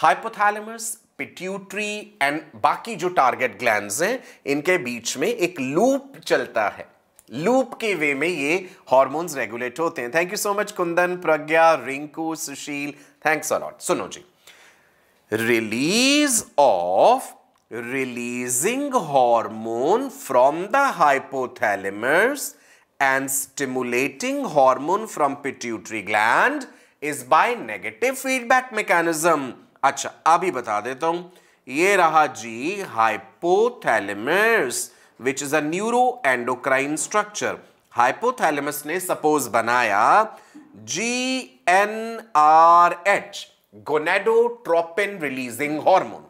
हाइपोथैलेमस पिट्यूटरी एंड बाकी जो टारगेट ग्लैंड्स हैं इनके बीच में एक लूप चलता है लूप के वे में ये हॉर्मोन्स रेगुलेट होते हैं thank you so much Kundan Pragya Rinku Sushil thanks a lot सुनो जी release of releasing hormone from the hypothalamus and stimulating hormone from pituitary gland is by negative feedback mechanism अच्छा अभी बता देता हूं ये रहा जी hypothalamus which is neuro endocrine structure hypothalamus ने सपोज बनाया G N R H gonadotropin releasing hormone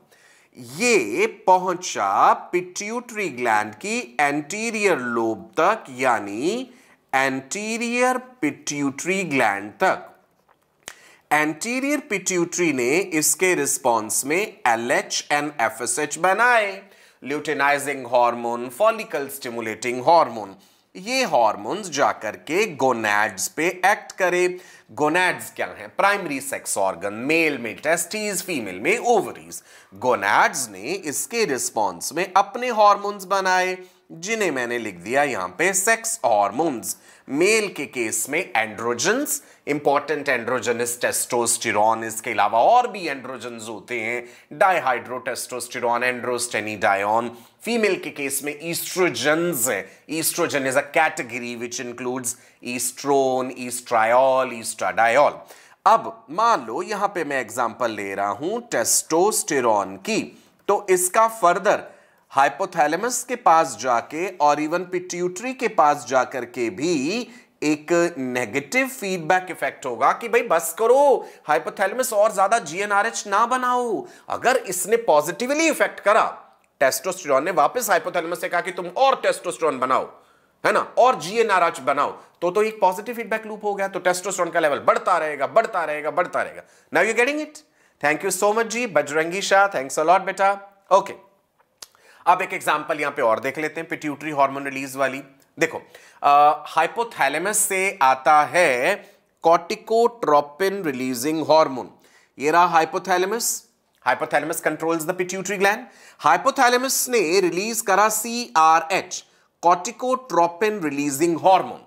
ये पहुंचा पिट्यूटरी ग्लैंड की एंटीरियर लोब तक यानी एंटीरियर पिट्यूटरी ग्लैंड तक एंटीरियर पिट्यूटरी ने इसके रिस्पॉन्स में L H and F S H बनाए luteinising hormone follicle stimulating hormone ये हॉर्मोन्स जाकर के गोनेड्स पे एक्ट करे गोनेड्स क्या है प्राइमरी सेक्स ऑर्गन मेल में टेस्टीज फीमेल में ओवरीज गोनेड्स ने इसके रिस्पॉन्स में अपने हॉर्मोन्स बनाए जिन्हें मैंने लिख दिया यहां पे सेक्स हॉर्मोन्स मेल के केस में androgens important androgen is testosterone इसके अलावा और भी एंड्रोजन होते हैं डाइहाइड्रोटेस्टोस्टिरॉन एंड्रोस्टेनिडायन फीमेल के केस में ईस्ट्रोजन्स है oestrogen is a category which includes oestrone oestriol oestradiol अब मान लो यहां पे मैं एग्जांपल ले रहा हूं टेस्टोस्टिरोन की तो इसका फर्दर हाइपोथैलेमस के पास जाके और इवन पिट्यूटरी के पास जाकर के भी एक नेगेटिव फीडबैक इफेक्ट होगा कि भाई बस करो हाइपोथैलेमस और ज्यादा जीएनआरएच ना बनाओ अगर इसने पॉजिटिवली इफेक्ट करा टेस्टोस्टेरोन ने वापस हाइपोथैलेमस से कहा कि तुम और टेस्टोस्टेरोन बनाओ है ना और जीएनआरएच बनाओ तो तो एक पॉजिटिव फीडबैक लूप हो गया तो टेस्टोस्टेरोन का लेवल बढ़ता रहेगा बढ़ता रहेगा बढ़ता रहेगा now you getting it thank you so much जी Bajrangi Shah thanks a lot बेटा ओके okay. अब एक एग्जाम्पल यहां पे और देख लेते हैं पिट्यूटरी हार्मोन रिलीज वाली देखो हाइपोथैलेमस से आता है कॉर्टिकोट्रोपिन रिलीजिंग हार्मोन ये रहा hypothalamus hypothalamus controls the pituitary gland hypothalamus ने रिलीज करा C R H corticotropin releasing hormone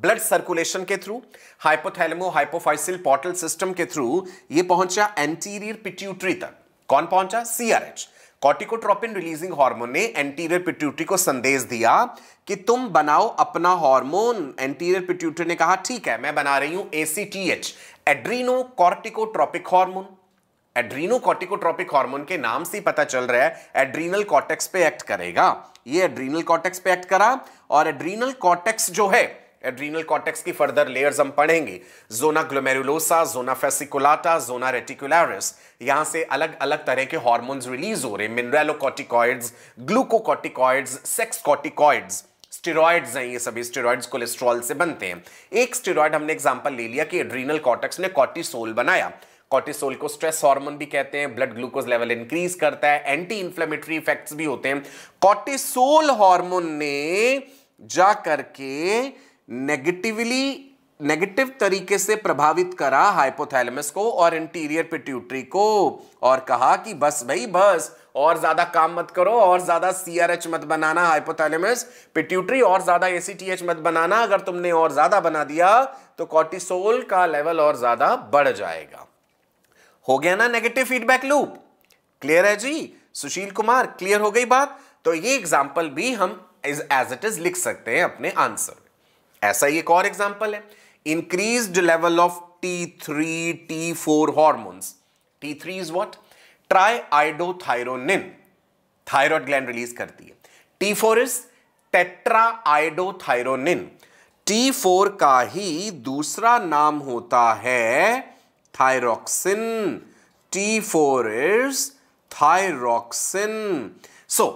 blood circulation के through hypothalamo hypophyseal portal system के थ्रू ये पहुंचा एंटीरियर पिट्यूटरी तक कौन पहुंचा सीआरएच कॉटिकोट्रोपिन रिलीजिंग हार्मोन ने एंटीरियर पिट्यूटरी को संदेश दिया कि तुम बनाओ अपना हार्मोन एंटीरियर पिट्यूटरी ने कहा ठीक है मैं बना रही हूं ACTH adrenocorticotropic hormone adrenocorticotropic hormone के नाम से ही पता चल रहा है एड्रीनल कॉर्टेक्स पे एक्ट करेगा ये एड्रीनल कॉर्टेक्स पे एक्ट करा और एड्रीनल कॉर्टेक्स जो है एड्रीनल कॉटेक्स की फर्दर लेयर्स हम पढ़ेंगे zona glomerulosa zona fasciculata zona reticularis यहाँ से अलग अलग तरह के हॉर्मोन्स रिलीज हो रहे हैं mineralocorticoids glucocorticoids sex corticoids steroids हैं ये सभी स्टेरॉइड्स कोलेस्ट्रॉल से बनते हैं एक स्टेरॉइड हमने एग्जाम्पल ले लिया कि एड्रीनल कॉटेक्स ने कॉटिसोल बनाया कॉटिसोल को स्ट्रेस हार्मोन भी कहते हैं ब्लड ग्लूकोज लेवल इंक्रीज करता है एंटी इंफ्लेमेटरी इफेक्ट्स भी होते हैं कॉटिसोल हार्मोन ने जा करके नेगेटिवली नेगेटिव तरीके से प्रभावित करा हाइपोथैलेमस को और इंटीरियर पिट्यूटरी को और कहा कि बस भाई बस और ज्यादा काम मत करो और ज्यादा सीआरएच मत बनाना हाइपोथैलेमस पिट्यूटरी और ज्यादा एसीटीएच मत बनाना अगर तुमने और ज्यादा बना दिया तो कॉर्टिसोल का लेवल और ज्यादा बढ़ जाएगा हो गया ना नेगेटिव फीडबैक लूप क्लियर है जी सुशील कुमार क्लियर हो गई बात तो ये एग्जाम्पल भी हम एज इट इज लिख सकते हैं अपने आंसर में ऐसा ही एक और एग्जाम्पल है increase level of T three T four hormones T three is what triiodothyronine thyroid gland release करती है T four is tetraiodothyronine T four का ही दूसरा नाम होता है thyroxine T four is thyroxine so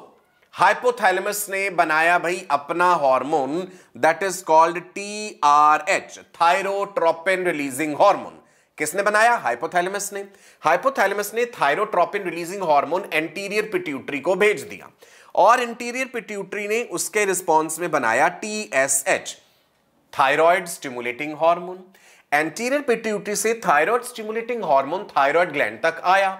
hypothalamus ने बनाया भाई अपना hormone that is called T R H thyrotropin releasing hormone किसने बनाया हाइपोथैलेमस ने हाइपोथैलेमस ने thyrotropin releasing hormone anterior pituitary को भेज दिया और इंटीरियर पिट्यूटरी ने उसके रिस्पॉन्स में बनाया T S H thyroid stimulating hormone anterior pituitary से thyroid stimulating hormone thyroid gland तक आया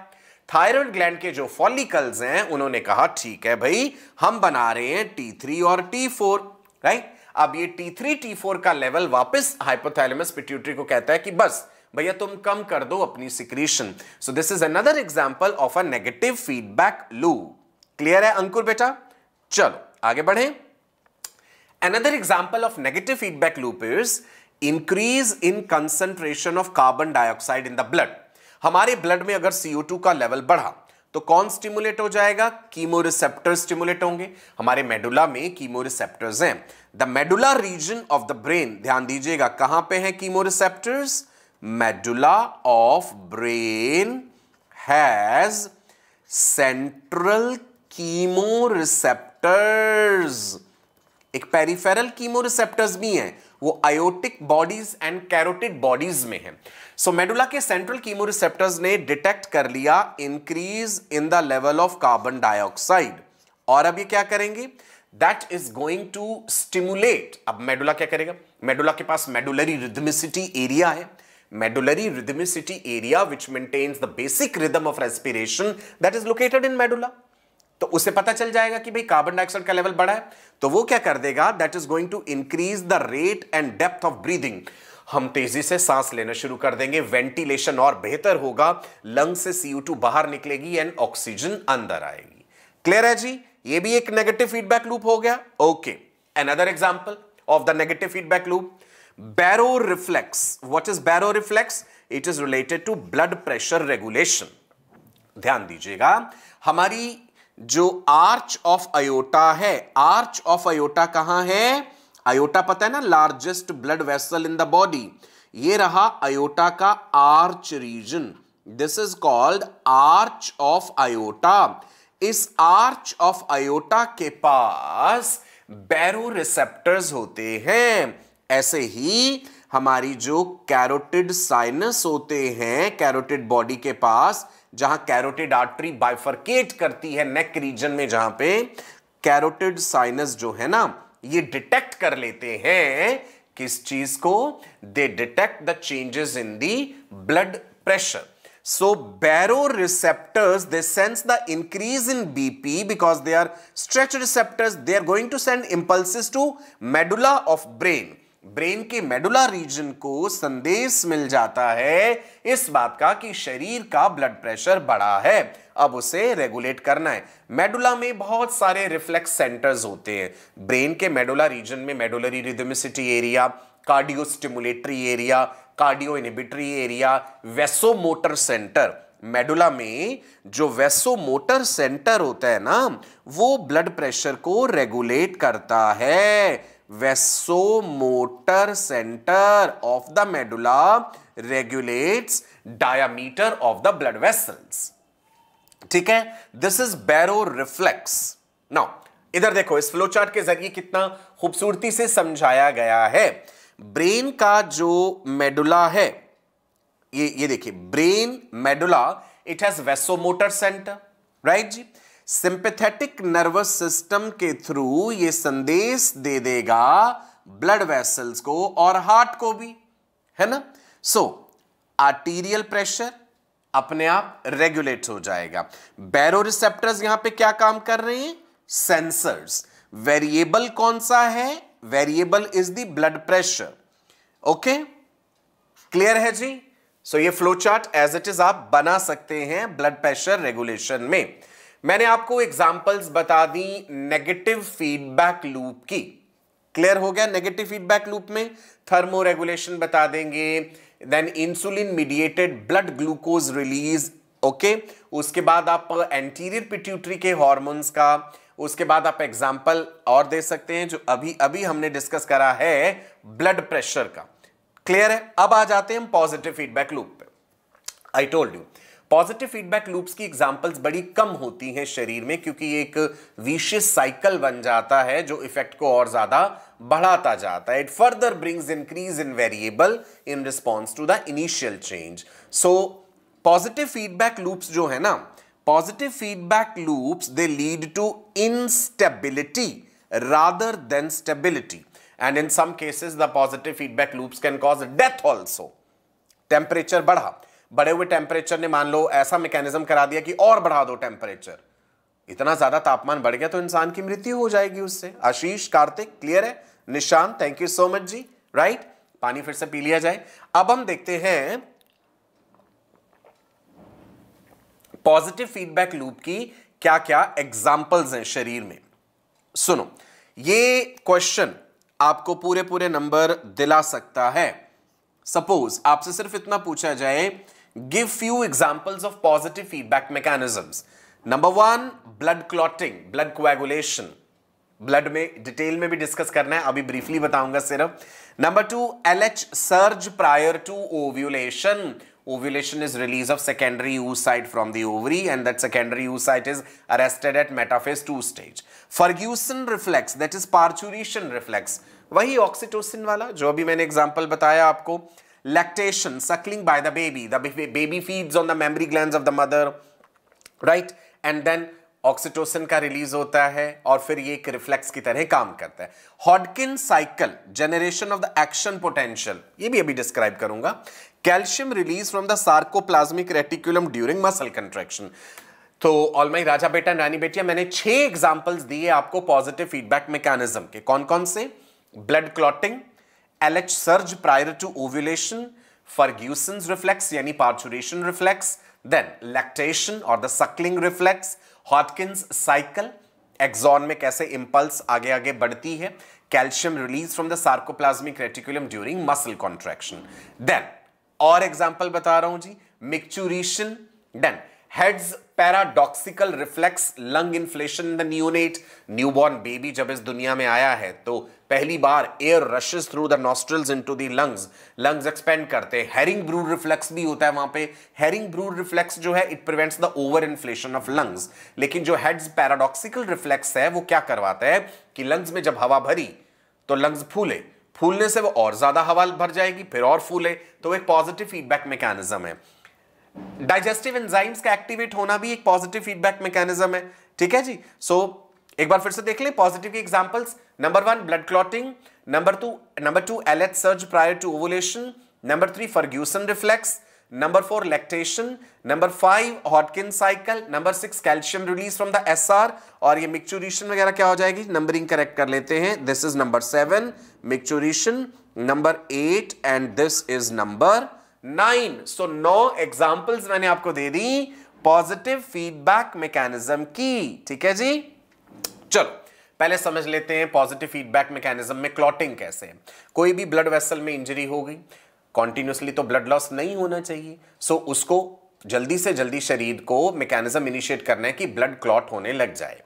थायराइड ग्लैंड के जो फॉलिकल्स हैं उन्होंने कहा ठीक है भाई हम बना रहे हैं टी थ्री और टी फोर राइट अब ये टी थ्री टी फोर का लेवल वापस हाइपोथैलेमस पिट्यूटरी को कहता है कि बस भैया तुम कम कर दो अपनी secretion so this is another example of a negative feedback loop clear है अंकुर बेटा चलो आगे बढ़े another example of negative feedback loop is increase in concentration of carbon dioxide in the blood हमारे ब्लड में अगर टू का लेवल बढ़ा तो कौन स्टिमुलेट हो जाएगा कीमो रिसेप्टर स्टिमुलेट होंगे हमारे मेडुला में कीमो रिसेप्टर्स हैं the medulla region of the brain ध्यान दीजिएगा कहां पे है chemoreceptors medulla of brain has central chemoreceptors एक पेरिफेरल कीमो रिसेप्टर्स भी हैं वो aortic bodies and carotid bodies में हैं सो मेडुला के सेंट्रल कीमोरिसेप्टर्स ने डिटेक्ट कर लिया increase in the level of carbon dioxide और अब ये क्या करेंगे that is going to stimulate अब मेडुला क्या करेगा मेडुला के पास मेडुलरी रिदमिसिटी एरिया है medullary rhythmicity area which maintains the basic rhythm of respiration that is located in medulla तो उसे पता चल जाएगा कि भाई कार्बन डाइऑक्साइड का लेवल बढ़ा है तो वो क्या कर देगा that is going to increase the rate and depth of breathing हम तेजी से सांस लेना शुरू कर देंगे वेंटिलेशन और बेहतर होगा लंग से टू बाहर निकलेगी एंड ऑक्सीजन अंदर आएगी क्लियर है जी ये भी एक नेगेटिव फीडबैक लूप हो गया okay other example of the negative feedback loop baroreflex what is baroreflex it is related to blood pressure regulation ध्यान दीजिएगा हमारी जो आर्च ऑफ अयोटा है आर्च ऑफ अयोटा कहां है आयोटा पता है ना largest blood vessel in the body ये रहा आयोटा का arch region this is called arch of aorta इस आर्च ऑफ आयोटा के पास बैरो रिसेप्टर्स होते हैं ऐसे ही हमारी जो कैरोटिड साइनस होते हैं कैरोटिड बॉडी के पास जहां कैरोटिड आर्टरी बाइफरकेट करती है नेक रीजन में जहां पे कैरोटिड साइनस जो है ना ये डिटेक्ट कर लेते हैं किस चीज को they detect the changes in the blood pressure so baroreceptors they sense the increase in BP because they are stretch receptors they are going to send impulses to medulla of brain brain के medulla region को संदेश मिल जाता है इस बात का कि शरीर का ब्लड प्रेशर बढ़ा है अब उसे रेगुलेट करना है मेडुला में बहुत सारे रिफ्लेक्स सेंटर्स होते हैं ब्रेन के मेडुला रीजन में medullary rhythmicity area cardio stimulatory area cardio inhibitory area vasomotor centre medulla में जो मोटर सेंटर होता है ना वो ब्लड प्रेशर को रेगुलेट करता है vasomotor centre of the medulla regulates diameter of the blood vessels ठीक है this is baroreflex now इधर देखो इस फ्लो चार्ट के जरिए कितना खूबसूरती से समझाया गया है ब्रेन का जो मेडुला है ये ये देखिए brain medulla it has vasomotor centre right जी सिंपैथेटिक नर्वस सिस्टम के थ्रू ये संदेश दे देगा ब्लड वेसल्स को और हार्ट को भी है ना सो आर्टीरियल प्रेशर अपने आप रेगुलेट हो जाएगा बैरोरिसेप्टर्स यहां पे क्या काम कर रहे हैं सेंसर्स वेरिएबल कौन सा है variable is the blood pressure okay clear है जी सो so ये flow chart as it is आप बना सकते हैं ब्लड प्रेशर रेगुलेशन में मैंने आपको एग्जाम्पल्स बता दी नेगेटिव फीडबैक लूप की क्लियर हो गया नेगेटिव फीडबैक लूप में थर्मोरेगुलेशन बता देंगे then insulin mediated blood glucose release okay उसके बाद आप एंटीरियर पिट्यूटरी के हॉर्मोन्स का उसके बाद आप एग्जाम्पल और दे सकते हैं जो अभी अभी हमने डिस्कस करा है ब्लड प्रेशर का क्लियर है अब आ जाते हैं हम पॉजिटिव फीडबैक लूप पे I told you positive feedback loops की एग्जाम्पल्स बड़ी कम होती हैं शरीर में क्योंकि एक विशेष साइकिल बन जाता है जो इफेक्ट को और ज्यादा बढ़ाता जाता है it further brings increase in variable in response to the initial change so positive feedback loops जो है ना positive feedback loops they lead to instability rather than stability and in some cases the positive feedback loops can cause death also temperature बढ़ा बढ़े हुए temperature ने मान लो ऐसा mechanism करा दिया कि और बढ़ा दो टेम्परेचर इतना ज्यादा तापमान बढ़ गया तो इंसान की मृत्यु हो जाएगी उससे आशीष कार्तिक क्लियर है Nishan thank you so much जी राइट पानी फिर से पी लिया जाए अब हम देखते हैं पॉजिटिव फीडबैक लूप की क्या क्या एग्जाम्पल्स हैं शरीर में सुनो ये क्वेश्चन आपको पूरे पूरे नंबर दिला सकता है सपोज आपसे सिर्फ इतना पूछा जाए give few examples of positive feedback mechanisms. Number one blood clotting blood coagulation blood में डिटेल में भी डिस्कस करना है अभी ब्रीफली बताऊंगा सिर्फ number two L H surge prior to ovulation ovulation is release of secondary oocyte from the ovary and that secondary oocyte is arrested at metaphase 2 stage ferguson reflex that is parturition reflex वही oxytocin वाला जो अभी मैंने example बताया आपको lactation, suckling by the baby. The baby feeds on the mammary glands of the mother, right? And then oxytocin का release होता है और फिर ये एक रिफ्लेक्स की तरह काम करता है Hodgkin cycle generation of the action potential ये भी अभी डिस्क्राइब करूंगा calcium release from the sarcoplasmic reticulum during muscle contraction तो ऑल माई राजा बेटा एंड रानी बेटिया मैंने छह एग्जाम्पल्स दिए आपको पॉजिटिव फीडबैक मैकेनिज्म के कौन कौन से blood clotting H surge prior to ovulation Ferguson reflex यानी पार्चुरेशन रिफ्लेक्स देन लैक्टेशन और the suckling reflex Hodgkin's cycle axon में कैसे इंपल्स आगे आगे बढ़ती है calcium release from the sarcoplasmic reticulum during muscle contraction then और एग्जाम्पल बता रहा हूं जी micturition then Head's paradoxical reflex lung inflation in the neonate newborn baby जब इस दुनिया में आया है तो पहली बार air rashes through the nostrils into the lungs lungs expand करते हैं हेरिंग ब्रू रिफ्लेक्स भी होता है वहां पे हेरिंग ब्रू रिफ्लेक्स जो है it prevents the over inflation of lungs लेकिन जो हेड्स पैराडॉक्सिकल रिफ्लेक्स है वो क्या करवाता है कि लंग्स में जब हवा भरी तो लंग्स फूले फूलने से वो और ज्यादा हवा भर जाएगी फिर और फूले तो एक पॉजिटिव फीडबैक मैकेनिज्म है डाइजेस्टिव एंजाइम्स का एक्टिवेट होना भी एक पॉजिटिव फीडबैक मैकेनिज्म है ठीक है जी सो so, एक बार फिर से देख लें पॉजिटिव की examples number one blood clotting number two number two L H surge prior to ovulation number three Ferguson reflex number four lactation number five Hodgkin cycle number six calcium release from the S R और ये micturition वगैरह क्या हो जाएगी numbering correct कर लेते हैं this is number seven micturition number eight and this is number nine so नौ एग्जाम्पल्स मैंने आपको दे दी पॉजिटिव फीडबैक मैकेनिज्म की ठीक है जी चलो पहले समझ लेते हैं पॉजिटिव फीडबैक मैकेनिज्म में क्लॉटिंग कैसे है कोई भी ब्लड वेसल में इंजरी हो गई कॉन्टिन्यूसली तो ब्लड लॉस नहीं होना चाहिए सो so, उसको जल्दी से जल्दी शरीर को मैकेनिज्म इनिशिएट करना है कि ब्लड क्लॉट होने लग जाए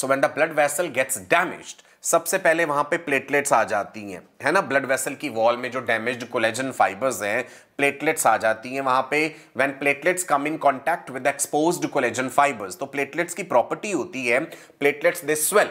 so when the blood vessel gets damaged सबसे पहले वहां पे प्लेटलेट्स आ जाती हैं है ना ब्लड वेसल की वॉल में जो डैमेज्ड कोलेजन फाइबर्स हैं प्लेटलेट्स आ जाती हैं वहां पे when platelets come in contact with exposed collagen fibres तो प्लेटलेट्स की प्रॉपर्टी होती है platelets they swell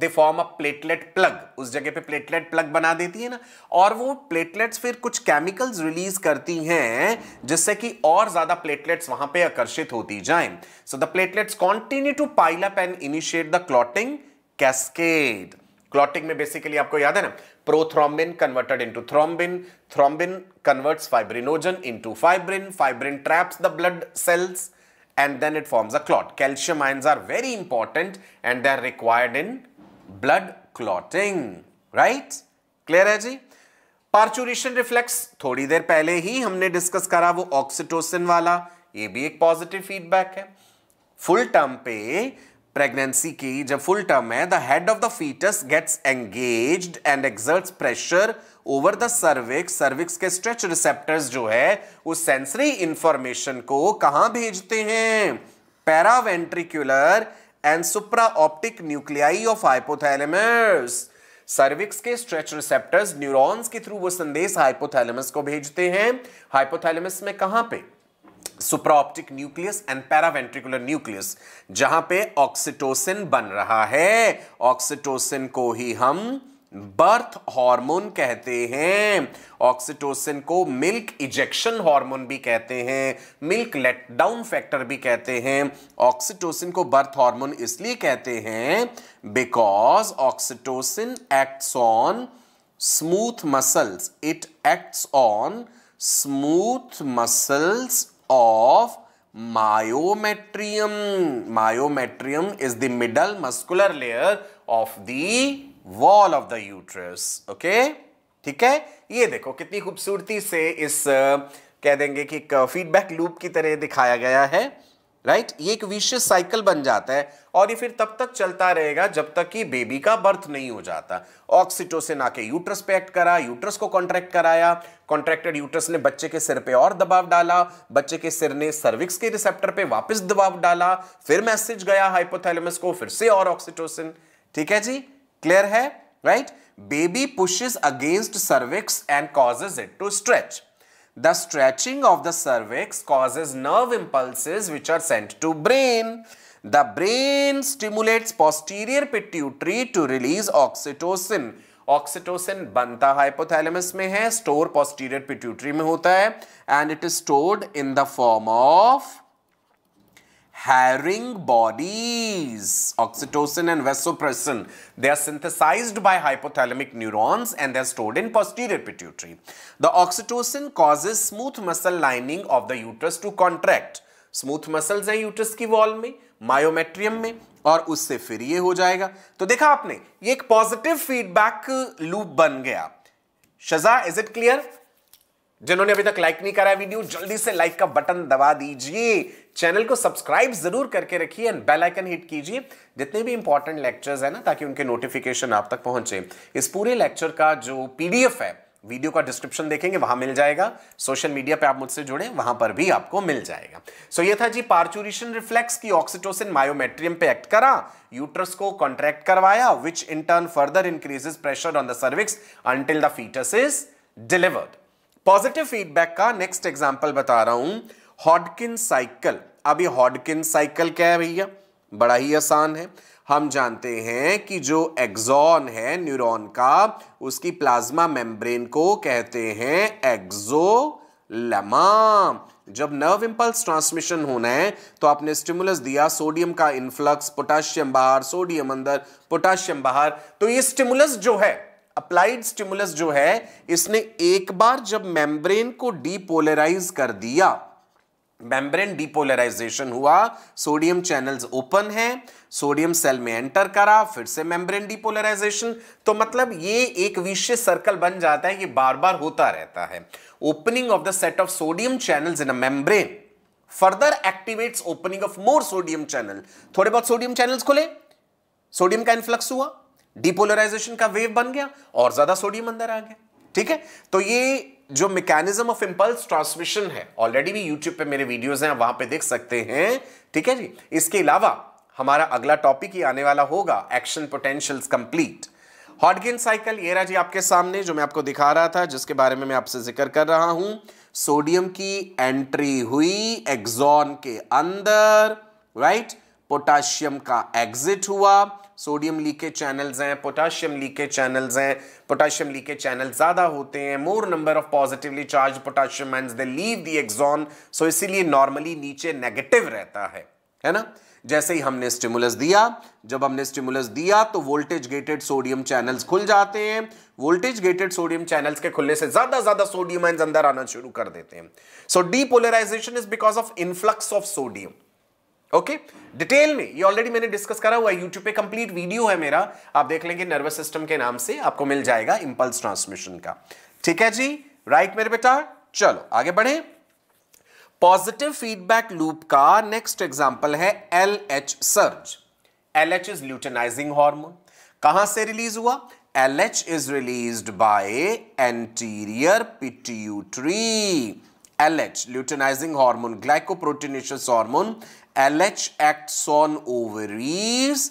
they form a platelet plug उस जगह पे प्लेटलेट प्लग बना देती है ना और वो प्लेटलेट्स फिर कुछ केमिकल्स रिलीज करती हैं जिससे कि और ज्यादा प्लेटलेट्स वहां पे आकर्षित होती जाएं so the platelets continue to pile up and initiate the clotting cascade clotting में बेसिकली आपको याद है ना prothrombin converted into thrombin thrombin converts fibrinogen into fibrin fibrin traps the blood cells and then it forms a clot calcium ions are very important and they are required in blood clotting right clear है जी? Parturition reflex थोड़ी देर पहले ही हमने discuss करा वो oxytocin वाला ये भी एक पॉजिटिव फीडबैक है फुल टर्म पे प्रेगनेंसी की जब फुल टर्म है the head of the foetus gets engage and exerts pressure over the cervix cervix के स्ट्रेच रिसेप्टर्स जो है उस सेंसरी इंफॉर्मेशन को कहां भेजते हैं paraventricular and supraoptic nuclei of hypothalamus cervix के स्ट्रेच रिसेप्टर्स न्यूरॉन्स के थ्रू वो संदेश हाइपोथैलेमस को भेजते हैं हाइपोथैलेमस में कहां पे supraoptic nucleus and paraventricular nucleus जहां पे ऑक्सीटोसिन बन रहा है ऑक्सीटोसिन को ही हम बर्थ हार्मोन कहते हैं ऑक्सीटोसिन को मिल्क इजेक्शन हार्मोन भी कहते हैं मिल्क लेट डाउन फैक्टर भी कहते हैं ऑक्सीटोसिन को बर्थ हार्मोन इसलिए कहते हैं because oxytocin acts on smooth muscles it acts on smooth muscles of myometrium myometrium is the middle muscular layer of the wall of the uterus okay ठीक है ये देखो कितनी खूबसूरती से इस कह देंगे कि फीडबैक लूप की तरह दिखाया गया है राइट ये एक विश्व साइकिल बन जाता है और ये फिर तब तक चलता रहेगा जब तक कि बेबी का बर्थ नहीं हो जाता ऑक्सीटोसिन आके यूट्रस पे एक्ट करा यूट्रस को कॉन्ट्रैक्ट कराया कॉन्ट्रैक्टेड यूट्रस ने बच्चे के सिर पे और दबाव डाला बच्चे के सिर ने सर्विक्स के रिसेप्टर पे वापस दबाव डाला फिर मैसेज गया हाइपोथैलेमस को फिर से और ऑक्सीटोसिन ठीक है जी क्लियर है right baby pushes against cervix and causes it to stretch The stretching of the cervix causes nerve impulses which are sent to brain. The brain stimulates posterior pituitary to release oxytocin. Oxytocin banta hypothalamus में hai, store posterior pituitary होता है hai, and it is stored in the form of herring bodies. Oxytocin and vasopressin. They are synthesized by hypothalamic neurons and they are stored in posterior pituitary. The oxytocin causes smooth muscle lining of the uterus to contract. Smooth muscles हैं uterus की wall में myometrium में और उससे फिर ये हो जाएगा तो देखा आपने ये एक पॉजिटिव फीडबैक लूप बन गया शजा इज इट क्लियर जिन्होंने अभी तक लाइक नहीं करा वीडियो जल्दी से लाइक का बटन दबा दीजिए चैनल को सब्सक्राइब जरूर करके रखिए एंड बेल आइकन हिट कीजिए जितने भी इंपॉर्टेंट लेक्चर्स हैं ना ताकि उनके नोटिफिकेशन आप तक पहुंचे इस पूरे लेक्चर का जो पीडीएफ है वीडियो का डिस्क्रिप्शन देखेंगे वहां मिल जाएगा सोशल मीडिया पे आप मुझसे जुड़े वहां पर भी आपको मिल जाएगा सो so ये था जी पार्चुरिशन रिफ्लेक्स की ऑक्सीटोसिन मायोमेट्रियम पे एक्ट करा यूट्रस को कॉन्ट्रैक्ट करवाया which in turn further increases pressure on the cervix until the foetus is delivered positive feedback का नेक्स्ट एग्जाम्पल बता रहा हूं हॉडकिन साइकिल अब हॉडकिन साइकिल क्या है भैया बड़ा ही आसान है हम जानते हैं कि जो एक्सॉन है न्यूरॉन का उसकी प्लाज्मा मेम्ब्रेन को कहते हैं एक्सोलेमा जब नर्व इंपल्स ट्रांसमिशन होना है तो आपने स्टिमुलस दिया सोडियम का इन्फ्लक्स पोटाशियम बाहर सोडियम अंदर पोटाशियम बाहर तो ये स्टिमुलस जो है अप्लाइड स्टिमुलस जो है इसने एक बार जब मेम्ब्रेन को डीपोलराइज कर दिया मेम्ब्रेन डीपोलराइजेशन हुआ सोडियम चैनल्स ओपन है सोडियम सेल में एंटर करा फिर से मेम्ब्रेन डीपोलराइजेशन तो मतलब ये एक विशेष सर्कल बन जाता है ये बार बार होता रहता है opening of the set of sodium channels in a membrane further activates opening of more sodium channel थोड़े बहुत सोडियम चैनल्स खुले सोडियम का इन्फ्लक्स हुआ डिपोलराइजेशन का वेव बन गया और ज्यादा सोडियम अंदर आ गया ठीक है तो ये जो मैकेनिज्म ऑफ इंपल्स ट्रांसमिशन है ऑलरेडी भी यूट्यूब पे मेरे वीडियोस हैं वहां पे देख सकते हैं ठीक है जी इसके अलावा हमारा अगला टॉपिक ही आने वाला होगा action potentials complete Hodgkin cycle ये रहा जी आपके सामने जो मैं आपको दिखा रहा था जिसके बारे में मैं आपसे जिक्र कर रहा हूं सोडियम की एंट्री हुई एक्सॉन के अंदर राइट पोटाशियम का एग्जिट हुआ सोडियम लीकेज चैनल्स हैं पोटाशियम लीकेज चैनल्स हैं पोटाशियम लीकेज चैनल ज़्यादा होते हैं more number of positively charged potassium and they leave the axon so इसीलिए नॉर्मली नीचे नेगेटिव रहता है है ना जैसे ही हमने स्टिमुलस दिया जब हमने स्टिमुलस दिया तो वोल्टेज गेटेड सोडियम चैनल्स खुल जाते हैं वोल्टेज गेटेड सोडियम चैनल्स के खुलने से ज्यादा ज्यादा सोडियम आइंस अंदर आना शुरू कर देते हैं so depolarisation is because of influx of sodium okay detail में ये ऑलरेडी मैंने डिस्कस करा हुआ है यूट्यूब पे कंप्लीट वीडियो है मेरा आप देख लेंगे नर्वस सिस्टम के नाम से आपको मिल जाएगा इंपल्स ट्रांसमिशन का ठीक है जी राइट मेरे बेटा चलो आगे बढ़े पॉजिटिव फीडबैक लूप का नेक्स्ट एग्जाम्पल है L H surge L H is luteinising hormone कहां से रिलीज हुआ L H is release by anterior pituitary L H luteinising hormone glycoproteinaceous hormone LH acts on ovaries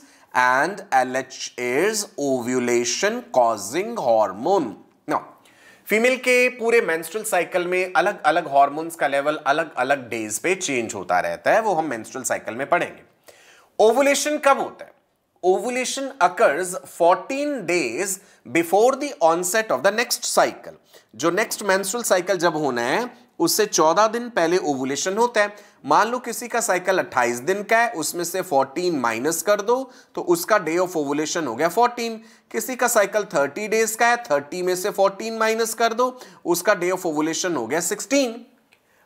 and LH is ovulation causing hormone. Now, female के पूरे menstrual cycle में अलग अलग hormones का level अलग अलग डेज पे चेंज होता रहता है वो हम मेंस्ट्रुअल साइकिल में पढ़ेंगे ओवुलेशन कब होता है ovulation occurs 14 days before the onset of the next cycle जो नेक्स्ट मेंस्ट्रुअल साइकिल जब होना है उससे चौदह दिन पहले ओवुलेशन होता है मान लो किसी का साइकिल अट्ठाईस दिन का है उसमें से फोर्टीन माइनस कर दो तो उसका डे ऑफ ओवुलेशन हो गया फोर्टीन किसी का साइकिल थर्टी डेज का है थर्टी में से फोर्टीन माइनस कर दो उसका डे ऑफ ओवुलेशन हो गया सिक्सटीन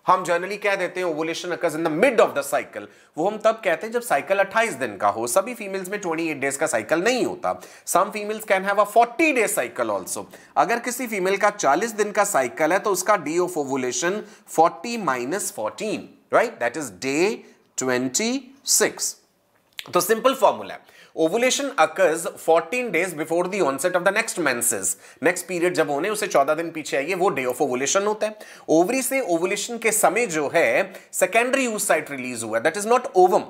हम जनरली कह देते हैं ovulation occurs in the mid of the cycle वो हम तब कहते हैं जब साइकिल 28 दिन का हो सभी फीमेल्स में 28 डेज का साइकिल नहीं होता some females can have a 40 day cycle also अगर किसी फीमेल का 40 दिन का साइकिल है तो उसका day of ovulation 40 minus fourteen right that is day twenty six तो सिंपल फॉर्मूला है ovulation occurs 14 days before the onset of the next menses next period जब होने उसे 14 दिन पीछे आइए वो डे ऑफ ओवुलेशन होता है ओवरी से ओवुलेशन के समय जो है सेकेंडरी यूसाइट रिलीज हुआ that is not ovum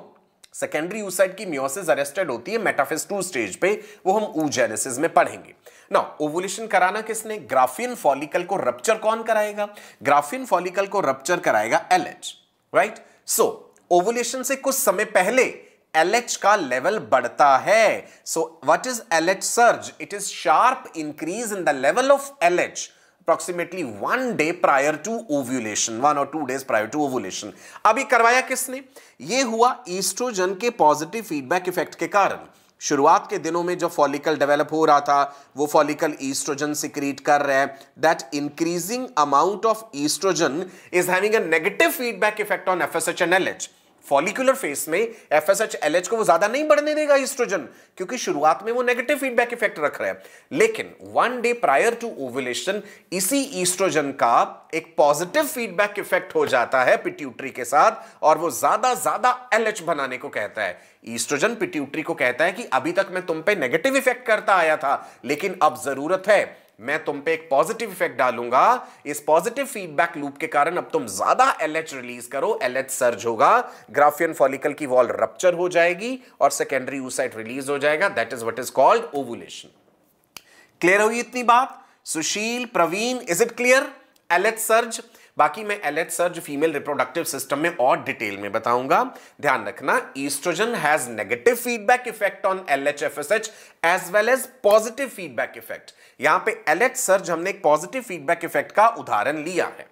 secondary oocyte की म्योसिस अरेस्टेड होती है मेटाफेस टू स्टेज पे वो हम ऊजेनेसिस में पढ़ेंगे नाउ ओवुलेशन कराना किसने ग्राफियन फॉलिकल को रप्चर कौन कराएगा ग्राफियन फॉलिकल को रप्चर कराएगा एलएच राइट सो ओवुलेशन से कुछ समय पहले एच का लेवल बढ़ता है so what is H surge it is sharp increase in the level of LH approximately one day prior to ovulation one और two days prior to ovulation अभी करवाया किसने ये हुआ ईस्ट्रोजन के पॉजिटिव फीडबैक इफेक्ट के कारण शुरुआत के दिनों में जो फॉलिकल डेवलप हो रहा था वो फॉलिकल ईस्ट्रोजन सिक्रीट कर रहे हैं that increasing amount of oestrogen is having a negative feedback effect on FSH and H follicular phase में F S H L H को वो ज्यादा नहीं बढ़ने देगा हिस्ट्रोजन क्योंकि शुरुआत में वो नेगेटिव फीडबैक इफेक्ट रख रहा है लेकिन one day prior to ovulation इसी ईस्ट्रोजन का एक पॉजिटिव फीडबैक इफेक्ट हो जाता है पिट्यूटरी के साथ और वो ज्यादा ज्यादा एल एच बनाने को कहता है ईस्ट्रोजन पिट्यूटरी को कहता है कि अभी तक मैं तुम पे नेगेटिव इफेक्ट करता आया था लेकिन अब जरूरत है मैं तुम पे एक पॉजिटिव इफेक्ट डालूंगा इस पॉजिटिव फीडबैक लूप के कारण अब तुम ज्यादा एलएच रिलीज करो एलएच सर्ज होगा ग्राफियन फॉलिकल की वॉल रप्चर हो जाएगी और सेकेंडरी यूसाइट रिलीज हो जाएगा that is what is called ovulation clear हुई इतनी बात Sushil Praveen is it clear LH surge बाकी मैं LH surge female reproductive system में और डिटेल में बताऊंगा ध्यान रखना oestrogen has negative feedback effect on L H F S H as well as positive feedback effect यहां पे एलेट सर्ज हमने एक पॉजिटिव फीडबैक इफेक्ट का उदाहरण लिया है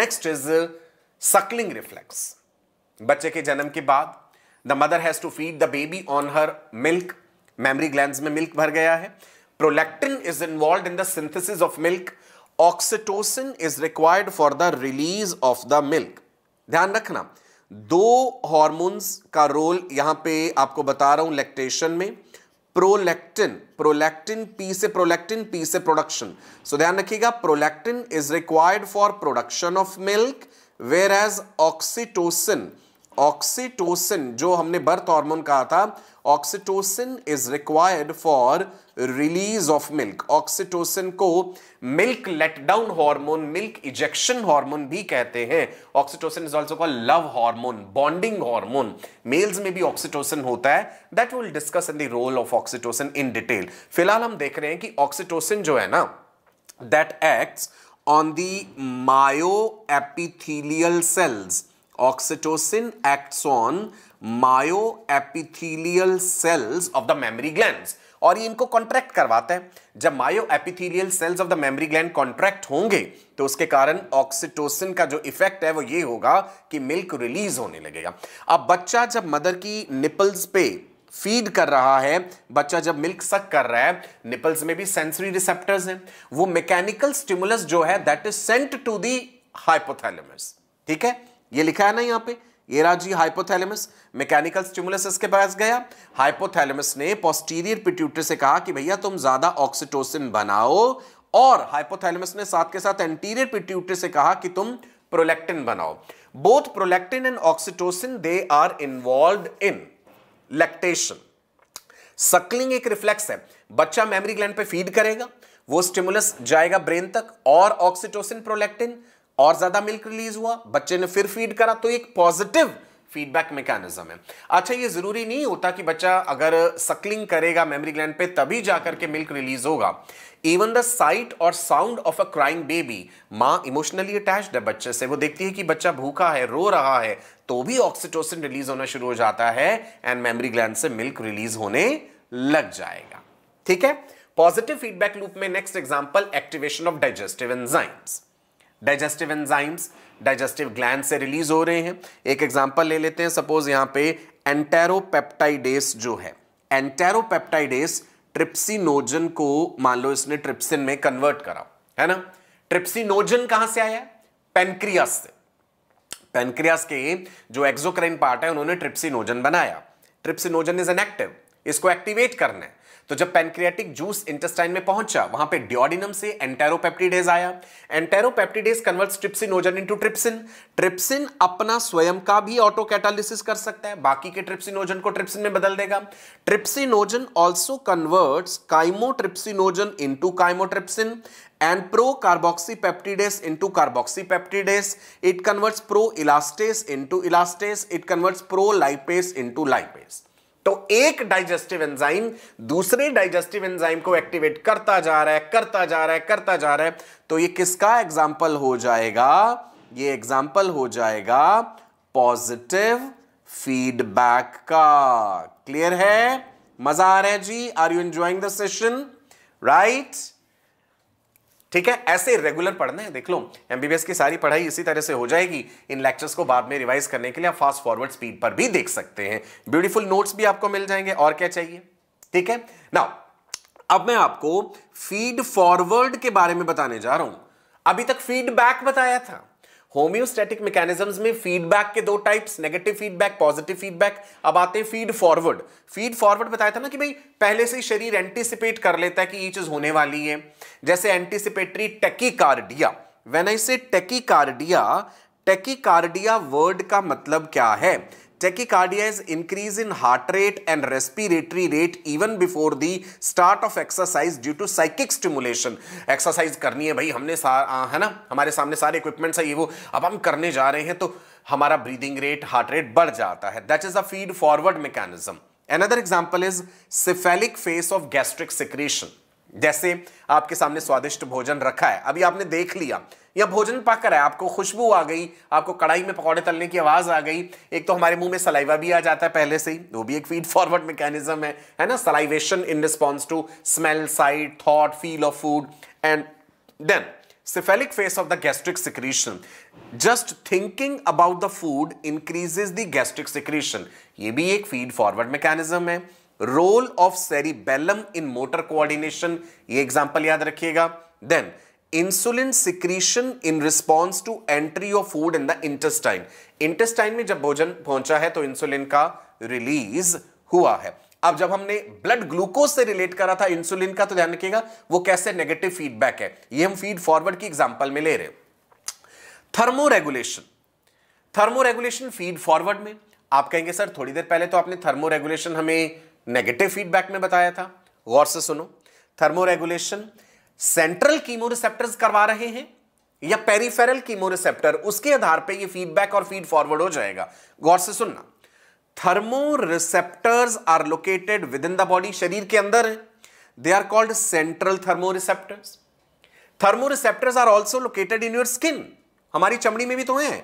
नेक्स्ट इज सकलिंग रिफ्लेक्स बच्चे के जन्म के बाद the mother has to feed the baby on her milk mammary gland में मिल्क भर गया है prolactin is involved in the synthesis of milk oxytocin is required for the release of the milk ध्यान रखना दो हॉर्मोन्स का role यहां पे आपको बता रहा हूं लैक्टेशन में प्रोलैक्टिन प्रोलैक्टिन पी से प्रोलैक्टिन पी से प्रोडक्शन सो ध्यान रखिएगा prolactin is required for production of milk whereas oxytocin oxytocin जो हमने बर्थ हार्मोन कहा था oxytocin is required for release of milk oxytocin को milk letdown hormone milk ejection hormone भी कहते हैं oxytocin is also called love hormone bonding hormone males में भी ऑक्सीटोसिन होता है that will discuss in the role of oxytocin in detail फिलहाल हम देख रहे हैं कि ऑक्सीटोसिन जो है ना that acts on the myo epithelial cells oxytocin acts on myo myoepithelial cells of the mammary gland और ये इनको कॉन्ट्रैक्ट करवाते हैं जब myo myoepithelial cells of the mammary gland contract होंगे तो उसके कारण ऑक्सीटोसिन का जो इफेक्ट है वो ये होगा कि मिल्क रिलीज होने लगेगा अब बच्चा जब मदर की निपल्स पे फीड कर रहा है बच्चा जब मिल्क सक कर रहा है निपल्स में भी सेंसरी रिसेप्टर्स हैं वो मैकेनिकल स्टिमुलस जो है that is sent to the hypothalamus ठीक है ये लिखा है ना यहाँ पे ये राजी हाइपोथैलेमस मैकेनिकल स्टिमुलस इसके पास गया हाइपोथैलेमस ने पोस्टीरियर पिट्यूटरी से कहा कि भैया तुम ज्यादा ऑक्सीटोसिन बनाओ और हाइपोथैलेमस ने साथ के साथ एंटीरियर पिट्यूटरी से कहा कि तुम प्रोलेक्टिन बनाओ both prolactin and oxytocin they are involve in lactation suckling एक रिफ्लेक्स है बच्चा मेमोरी ग्लैंड पे फीड करेगा वो स्टिमुलस जाएगा ब्रेन तक और ऑक्सीटोसिन प्रोलेक्टिन और ज्यादा मिल्क रिलीज हुआ बच्चे ने फिर फीड करा तो एक पॉजिटिव फीडबैक मैकेनिज्म है अच्छा ये जरूरी नहीं होता कि बच्चा अगर सकलिंग करेगा मेमोरी ग्लैंड पे तभी जाकर के मिल्क रिलीज होगा इवन द साइट और sound of a crying baby माँ इमोशनली अटैच है बच्चे से वो देखती है कि बच्चा भूखा है रो रहा है तो भी ऑक्सीटोसिन रिलीज होना शुरू हो जाता है एंड मेमरी ग्लैंड से मिल्क रिलीज होने लग जाएगा ठीक है पॉजिटिव फीडबैक लूप में next example activation of digestive enzymes digestive enzymes digestive gland से रिलीज हो रहे हैं एक एग्जाम्पल ले लेते हैं सपोज यहां पे एंटेरोपेप्टाइडेस जो है एंटेरोपेप्टाइडेस ट्रिप्सिनोजन को मान लो इसने ट्रिप्सिन में कन्वर्ट करा है ना ट्रिप्सिनोजन कहां से आया पेनक्रियास से पेनक्रियास के जो एक्सोक्राइन पार्ट है उन्होंने ट्रिप्सिनोजन बनाया ट्रिप्सिनोजन इज एन एक्टिव इसको एक्टिवेट करना है तो जब पेनक्रियाटिक जूस इंटेस्टाइन में पहुंचा वहां पे डिओडिनम से एंटेरोपेप्टिडेज आया enteropeptidase converts trypsinogen into trypsin trypsin अपना स्वयं का भी ऑटो कैटालिसिस कर सकता है बाकी के ट्रिप्सिनोजन को ट्रिप्सिन में बदल देगा trypsinogen also converts chymotrypsinogen into chymotrypsin carboxy peptidase into carboxy peptidase it converts pro elastase into elastase it converts pro lipase into lipase. तो एक डाइजेस्टिव एंजाइम दूसरे डाइजेस्टिव एंजाइम को एक्टिवेट करता जा रहा है करता जा रहा है करता जा रहा है तो ये किसका एग्जाम्पल हो जाएगा ये एग्जाम्पल हो जाएगा पॉजिटिव फीडबैक का क्लियर है मजा आ रहा है जी are you enjoying the session right ठीक है ऐसे रेगुलर पढ़ना है देख लो एमबीबीएस की सारी पढ़ाई इसी तरह से हो जाएगी इन लेक्चर्स को बाद में रिवाइज करने के लिए आप फास्ट फॉरवर्ड स्पीड पर भी देख सकते हैं ब्यूटीफुल नोट्स भी आपको मिल जाएंगे और क्या चाहिए ठीक है नाउ अब मैं आपको फीड फॉरवर्ड के बारे में बताने जा रहा हूं अभी तक फीडबैक बताया था होम्योस्टेटिक मैकेनिज्म में फीडबैक के दो types negative feedback positive feedback अब आते हैं फीड फॉरवर्ड फीड फॉरवर्ड बताया था ना कि भाई पहले से ही शरीर एंटिसिपेट कर लेता है कि ये चीज होने वाली है जैसे एंटिसिपेटरी टेकिकार्डिया वेन आई से टेकी कार्डिया वर्ड का मतलब क्या है tachycardia is increase in heart rate and respiratory rate even before the start of exercise due to psychic stimulation exercise करनी है भाई हमने आ, है ना हमारे सामने सारे इक्विपमेंट्स है ये वो अब हम करने जा रहे हैं तो हमारा ब्रीदिंग रेट हार्ट रेट बढ़ जाता है that is a feed forward mechanism another example is cephalic phase of gastric secretion जैसे आपके सामने स्वादिष्ट भोजन रखा है अभी आपने देख लिया या भोजन पक रहा है आपको खुशबू आ गई आपको कढ़ाई में पकौड़े तलने की आवाज आ गई एक तो हमारे मुंह में सलाइवा भी आ जाता है पहले से ही वो भी एक फीड फॉरवर्ड मैकेनिज्म है है ना salivation in response to smell sight thought feel of food and then cephalic phase of the gastric secretion just thinking about the food increases the gastric secretion ये भी एक फीड फॉरवर्ड मैकेनिज्म है role of cerebellum in motor coordination ये example याद रखिएगा then insulin secretion in response to entry of food in the intestine intestine में जब भोजन पहुंचा है तो इंसुलिन का रिलीज हुआ है अब जब हमने ब्लड ग्लूकोज से रिलेट करा था इंसुलिन का तो ध्यान रखिएगा वो कैसे नेगेटिव फीडबैक है ये हम फीड फॉरवर्ड की एग्जांपल में ले रहे थर्मोरेगुलेशन थर्मोरेगुलेशन फीड फॉरवर्ड में आप कहेंगे सर थोड़ी देर पहले तो आपने थर्मोरेगुलेशन हमें नेगेटिव फीडबैक में बताया था गौर से सुनो थर्मोरेगुलेशन सेंट्रल कीमोरिसेप्टर्स करवा रहे हैं या पेरिफेरल कीमोरिसेप्टर उसके आधार पे ये फीडबैक और फीड फॉरवर्ड हो जाएगा गौर से सुनना thermoreceptors are located within the body शरीर के अंदर है they are called central thermoreceptors thermoreceptors are also located in your skin हमारी चमड़ी में भी तो हैं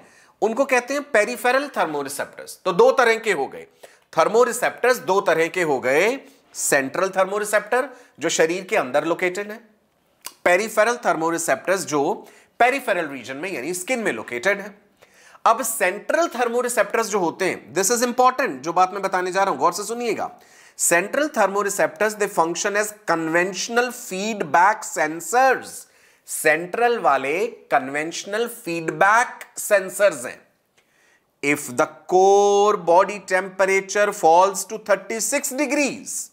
उनको कहते हैं पेरीफेरल थर्मोरिसेप्टर्स तो दो तरह के हो गए थर्मोरिसेप्टर्स दो तरह के हो गए सेंट्रल थर्मोरिसेप्टर जो शरीर के अंदर लोकेटेड है पेरीफेरल थर्मोरिसेप्टर्स जो पेरीफेरल रीजन में यानी स्किन में लोकेटेड है अब सेंट्रल थर्मोरिसेप्टर्स जो होते हैं दिस इज इंपॉर्टेंट जो बात मैं बताने जा रहा हूं गौर से सुनिएगा central thermoreceptors they function as conventional feedback sensors सेंट्रल वाले कन्वेंशनल फीडबैक सेंसर्स हैं if the core body temperature falls to 36 degrees,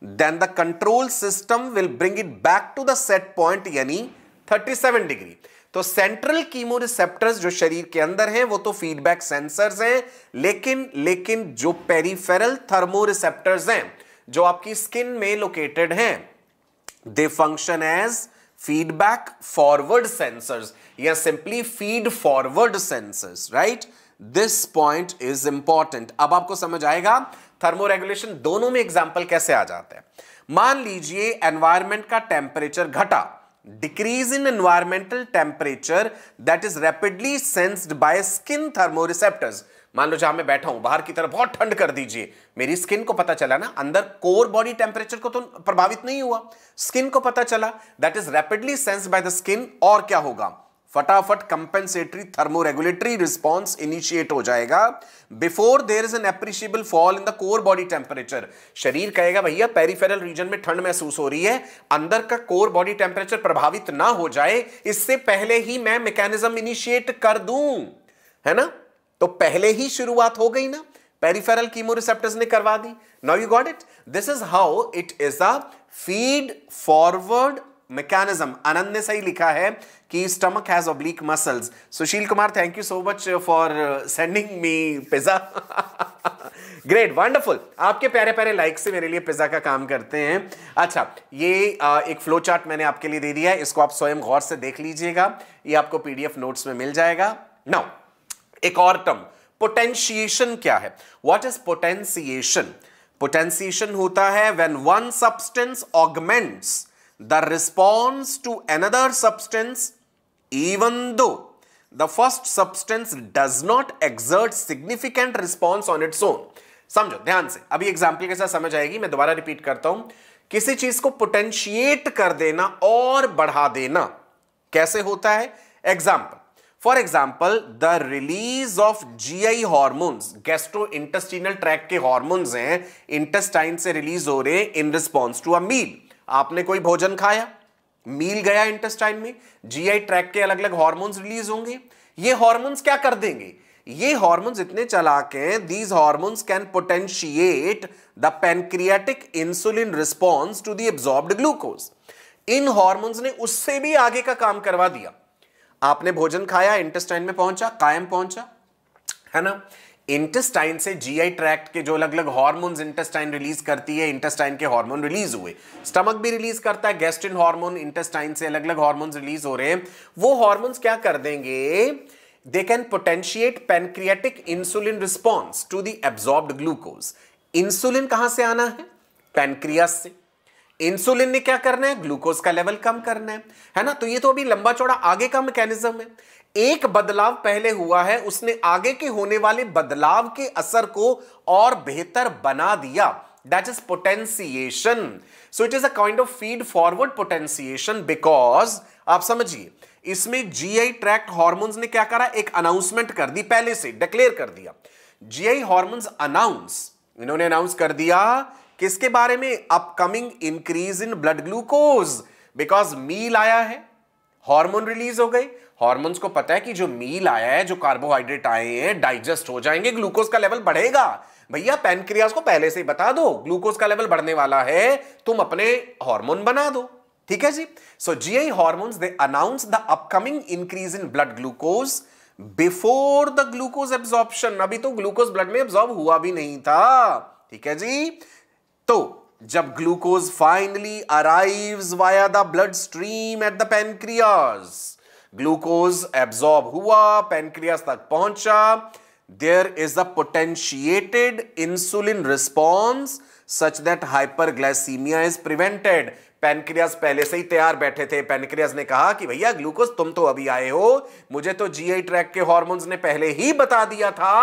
then the control system will bring it back to the set point यानी 37 degree तो central chemoreceptors जो शरीर के अंदर हैं वो तो फीडबैक सेंसर्स हैं लेकिन लेकिन जो पेरीफेरल थर्मोरिसेप्टर्स हैं जो आपकी स्किन में लोकेटेड हैं they function as feedback forward sensors या simply feed forward sensors right this point is important अब आपको समझ आएगा थर्मोरेगुलेशन दोनों में एग्जाम्पल कैसे आ जाते हैं मान लीजिए एनवायरमेंट का टेम्परेचर घटा decrease in environmental temperature that is rapidly sensed by skin thermoreceptors मान लो जहां मैं बैठा हूं बाहर की तरफ बहुत ठंड कर दीजिए मेरी स्किन को पता चला ना अंदर कोर बॉडी टेम्परेचर को तो प्रभावित नहीं हुआ स्किन को पता चला that is rapidly sense by the skin और क्या होगा फटाफट कंपेंसेटरी थर्मोरेगुलेटरी रिस्पॉन्स इनिशिएट हो जाएगा before there is an appreciable fall in the core body temperature शरीर कहेगा भैया पेरिफेरल रीजन में ठंड महसूस हो रही है अंदर का कोर बॉडी टेम्परेचर प्रभावित ना हो जाए इससे पहले ही मैं मैकेनिज्म इनिशिएट कर दू है ना तो पहले ही शुरुआत हो गई ना पेरिफेरल कीमोरिसेप्टर्स ने करवा दी now you got it this is how it is a feed forward mechanism anand ने सही लिखा है कि stomach has oblique muscles Sushil Kumar thank you so much for sending me pizza great wonderful आपके प्यारे प्यारे लाइक से मेरे लिए पिज्जा का काम करते हैं अच्छा ये आ, एक फ्लो चार्ट मैंने आपके लिए दे दिया है इसको आप स्वयं गौर से देख लीजिएगा ये आपको पीडीएफ नोट्स में मिल जाएगा नाउ एक और टर्म पोटेंशिएशन क्या है व्हाट इज पोटेंशिएशन पोटेंशिएशन होता है when one substance augments the response to another substance even though the first substance does not exert significant response on its own समझो ध्यान से अभी एग्जाम्पल के साथ समझ आएगी मैं दोबारा रिपीट करता हूं किसी चीज को पोटेंशिएट कर देना और बढ़ा देना कैसे होता है example for example the release of G I hormones gastro intestinal tract के हॉर्मोन्स हैं इंटेस्टाइन से रिलीज हो रहे हैं इन रिस्पॉन्स टू अ मील आपने कोई भोजन खाया मील गया इंटेस्टाइन में जीआई ट्रैक के अलग अलग हॉर्मोन्स रिलीज होंगे ये हॉर्मोन्स क्या कर देंगे ये हॉर्मोन्स इतने चलाक हैं these hormones can potentiate the pancreatic insulin response to the absorbed glucose इन हॉर्मोन्स ने उससे भी आगे का काम करवा दिया आपने भोजन खाया इंटेस्टाइन में पहुंचा कायम पहुंचा है ना इंटेस्टाइन से जीआई ट्रैक्ट के जो अलग अलग हार्मोन्स इंटेस्टाइन रिलीज करती है इंटेस्टाइन के हार्मोन रिलीज हुए स्टमक भी रिलीज करता है गैस्ट्रिन हार्मोन इंटेस्टाइन से अलग अलग हार्मोन्स रिलीज हो रहे हैं वो हार्मोन्स क्या कर देंगे they can potentiate pancreatic insulin response to the absorb glucose insulin कहां से आना है पेनक्रियास से इंसुलिन ने क्या करना है ग्लूकोज का लेवल कम करना है है ना तो ये तो अभी लंबा चौड़ा आगे का मैकेनिज्म है एक बदलाव पहले हुआ है उसने आगे के होने वाले बदलाव के असर को और बेहतर बना दिया that is potentiation so it is a kind of feed forward potentiation because आप समझिए इसमें जीआई ट्रैक्ट हॉर्मोन्स ने क्या करा एक अनाउंसमेंट कर दी पहले से डिक्लेयर कर दिया जीआई हॉर्मोन्स अनाउंस इन्होंने अनाउंस कर दिया किसके बारे में upcoming increase in blood glucose because meal आया है हार्मोन रिलीज हो गए हॉर्मोन्स को पता है कि जो मील आया है जो कार्बोहाइड्रेट आए हैं डाइजेस्ट हो जाएंगे ग्लूकोज का लेवल बढ़ेगा भैया पैनक्रियाज को पहले से ही बता दो ग्लूकोज का लेवल बढ़ने वाला है तुम अपने हार्मोन बना दो ठीक है जी so I hormones they announce the upcoming increase in blood glucose before the glucose absorption अभी तो ग्लूकोज ब्लड में एब्जॉर्ब हुआ भी नहीं था ठीक है जी तो जब glucose finally arrives via the blood stream at the pancreas glucose absorb हुआ पेनक्रियास तक पहुंचा there is a potentiated insulin response such that hyperglycaemia is prevented pancreas पहले से ही तैयार बैठे थे पेनक्रियास ने कहा कि भैया ग्लूकोज तुम तो अभी आए हो मुझे तो जीआई ट्रैक के हॉर्मोन्स ने पहले ही बता दिया था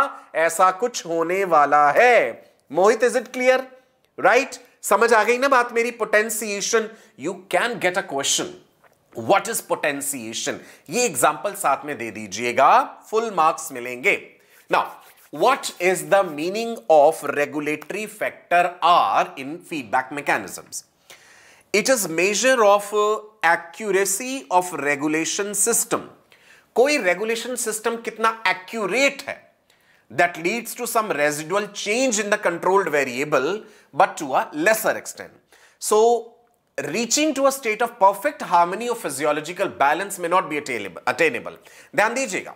ऐसा कुछ होने वाला है Mohit is it clear right समझ आ गई ना बात मेरी potentiation you can get a question what is potentiation ये एग्जाम्पल साथ में दे दीजिएगा फुल मार्क्स मिलेंगे now what is the meaning of regulatory factor are in feedback mechanisms it is measure of accuracy of regulation system कोई regulation system कितना accurate है that leads to some residual change in the controlled variable but to a lesser extent. So reaching to a state of perfect harmony or physiological balance may not be attainable ध्यान दीजिएगा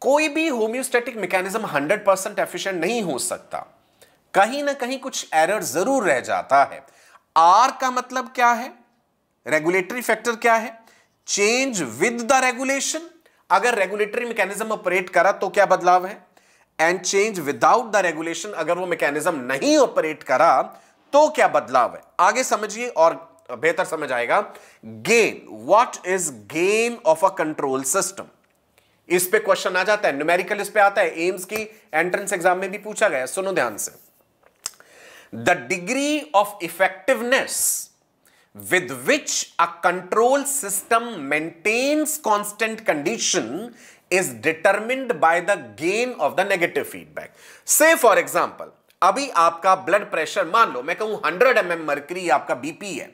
कोई भी homeostatic mechanism 100 percent efficient नहीं हो सकता कहीं ना कहीं कुछ एरर जरूर रह जाता है आर का मतलब क्या है रेगुलेटरी फैक्टर क्या है चेंज विद द रेगुलेशन अगर रेगुलेटरी मैकेनिज्म ऑपरेट करा तो क्या बदलाव है and change without the regulation अगर वो मैकेनिज्म नहीं ऑपरेट करा तो क्या बदलाव है आगे समझिए और बेहतर समझ आएगा gain what is gain of a control system इस पे क्वेश्चन आ जाता है न्यूमेरिकल इस पे आता है एम्स की एंट्रेंस एग्जाम में भी पूछा गया सुनो ध्यान से the degree of effectiveness with which a control system maintains constant condition is determined by the gain of the negative feedback से फॉर example, अभी आपका ब्लड प्रेशर मान लो मैं कहूं 100 एम mm मर्करी आपका बीपी है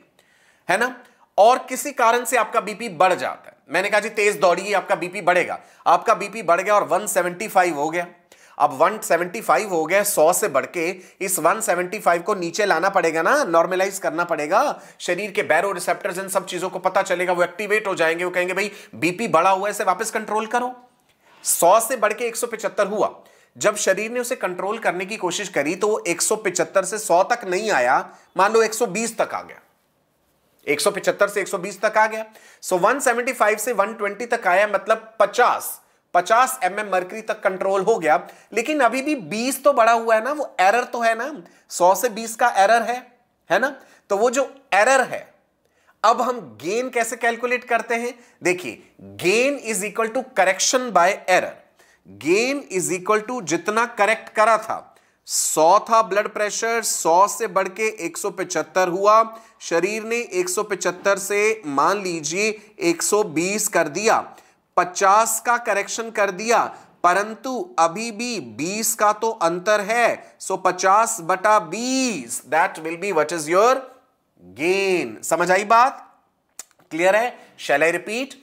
है ना और किसी कारण से आपका बीपी बढ़ जाता है मैंने कहा जी तेज दौड़िए आपका बीपी बढ़ेगा आपका बीपी बढ़ गया और 175 हो गया अब 175 हो गया 100 से बढ़ के इस 175 को नीचे लाना पड़ेगा ना नॉर्मलाइज करना पड़ेगा शरीर के बैरो रिसेप्टर्स इन सब चीजों को पता चलेगा वो एक्टिवेट हो जाएंगे वो कहेंगे भाई बीपी बढ़ा हुआ है इसे वापस कंट्रोल करो 100 से बढ़ के पिचहत्तर हुआ जब शरीर ने उसे कंट्रोल करने की कोशिश करी तो वो पिचहत्तर से सौ तक नहीं आया मान लो बीस तक आ गया 175 से 120 तक आ गया सो so, 175 से 120 तक आया मतलब 50 50 एम एम मर्क्री तक कंट्रोल हो गया लेकिन अभी भी 20 तो बड़ा हुआ है ना वो एरर तो है ना 100 से 20 का एरर है है ना तो वो जो एरर है अब हम गेन कैसे कैलकुलेट करते हैं देखिए gain is equal to correction by error gain is equal to जितना करेक्ट करा था सौ था ब्लड प्रेशर सौ से बढ़ के एक सौ पचहत्तर हुआ शरीर ने एक सौ पचहत्तर से मान लीजिए एक सौ बीस कर दिया पचास का करेक्शन कर दिया परंतु अभी भी बीस का तो अंतर है सो पचास बटा बीस that will be what is your gain समझ आई बात क्लियर है shall I repeat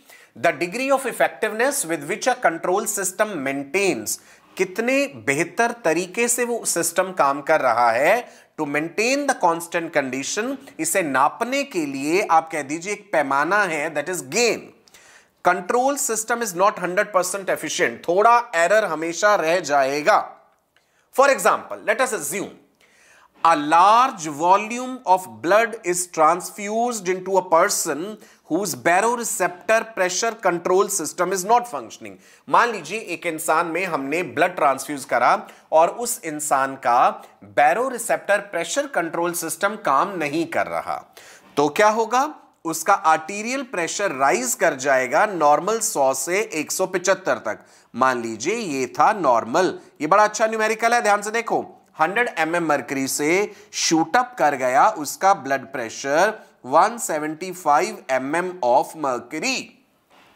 the degree of effectiveness with which a control system maintains कितने बेहतर तरीके से वो सिस्टम काम कर रहा है to maintain the constant condition इसे नापने के लिए आप कह दीजिए एक पैमाना है that is gain control system is not hundred percent efficient थोड़ा एरर हमेशा रह जाएगा for example let assume a large volume of blood is transfuse into a person whose baroreceptor pressure control system is not functioning मान लीजिए एक इंसान में हमने ब्लड ट्रांसफ्यूज करा और उस इंसान का बैरोरिसेप्टर प्रेशर कंट्रोल सिस्टम काम नहीं कर रहा तो क्या होगा उसका आर्टीरियल प्रेशर राइज कर जाएगा नॉर्मल 100 से 175 तक मान लीजिए ये था नॉर्मल ये बड़ा अच्छा न्यूमेरिकल है ध्यान से देखो 100 एम एम मर्करी से शूटअप कर गया उसका blood pressure 175 mm of mercury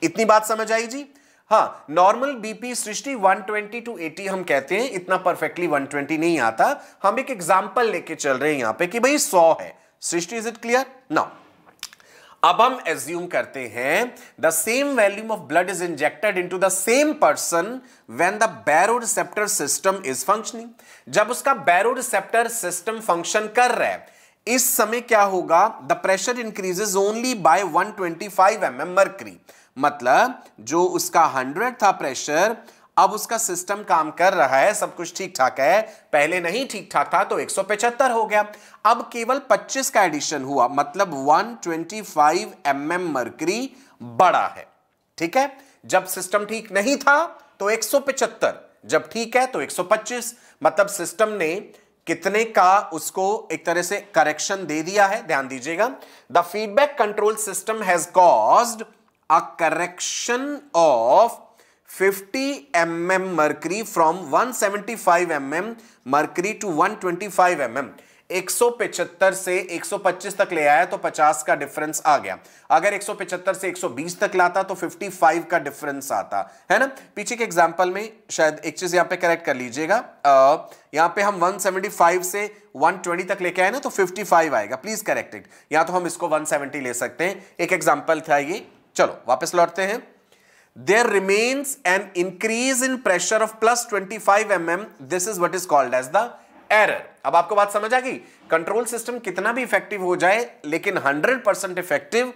इतनी बात समझ आई जी हाँ नॉर्मल बीपी सृष्टि 120 टू 80 हम कहते हैं इतना परफेक्टली 120 नहीं आता हम एक एग्जाम्पल लेके चल रहे हैं यहां पे कि भाई 100 है Srishti is it clear now अब हम एज्यूम करते हैं the same volume of blood is injected into the same person when the baroreceptor system is functioning जब उसका बैरो रिसेप्टर सिस्टम फंक्शन कर रहा है इस समय क्या होगा the pressure increases only by 125 twenty mm mercury मतलब जो उसका 100 था प्रेशर अब उसका सिस्टम काम कर रहा है सब कुछ ठीक ठाक है पहले नहीं ठीक ठाक था तो 175 हो गया अब केवल 25 का एडिशन हुआ मतलब 125 ट्वेंटी mm मर्करी बड़ा है ठीक है जब सिस्टम ठीक नहीं था तो 175 जब ठीक है तो 125 मतलब सिस्टम ने कितने का उसको एक तरह से करेक्शन दे दिया है ध्यान दीजिएगा the feedback control system has caused a correction of 50 M M mercury from 175 M M mercury to five M M 175 से 125 तक ले आया तो 50 का डिफरेंस आ गया अगर 175 से 120 तक लाता तो 55 का डिफरेंस आता है ना पीछे के एग्जांपल में शायद एक चीज यहां पे करेक्ट कर लीजिएगा यहां पे हम 175 से 120 तक लेके आए ना तो 55 आएगा प्लीज करेक्ट इट या तो हम इसको 170 ले सकते हैं एक एग्जाम्पल था ये चलो वापस लौटते हैं there remains an increase in pressure of plus 25 mm this is what is called as the error अब आपको बात समझ आ गई कंट्रोल सिस्टम कितना भी इफेक्टिव हो जाए लेकिन 100 परसेंट इफेक्टिव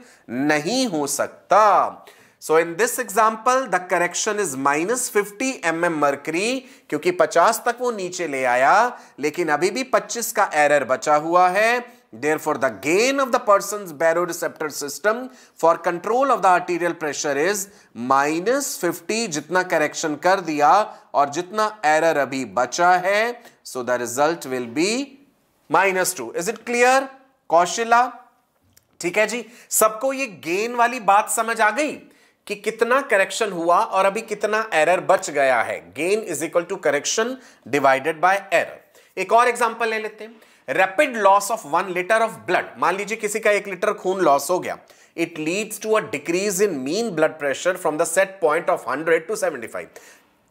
नहीं हो सकता so in this example the correction is minus fifty M M mercury क्योंकि 50 तक वो नीचे ले आया लेकिन अभी भी 25 का एरर बचा हुआ है for the gain of the person baroreceptor system for control of the arterial pressure is minus fifty जितना करेक्शन कर दिया और जितना एरर अभी बचा है So the result will be minus two is it clear Kaushila ठीक है जी सबको ये गेन वाली बात समझ आ गई कि कितना करेक्शन हुआ और अभी कितना एरर बच गया है gain is equal to correction divided by error एक और एग्जांपल ले लेते हैं rapid loss of one litre of blood मान लीजिए किसी का एक लीटर खून लॉस हो गया it leads to a decrease in mean blood pressure from the set point of hundred to seventy five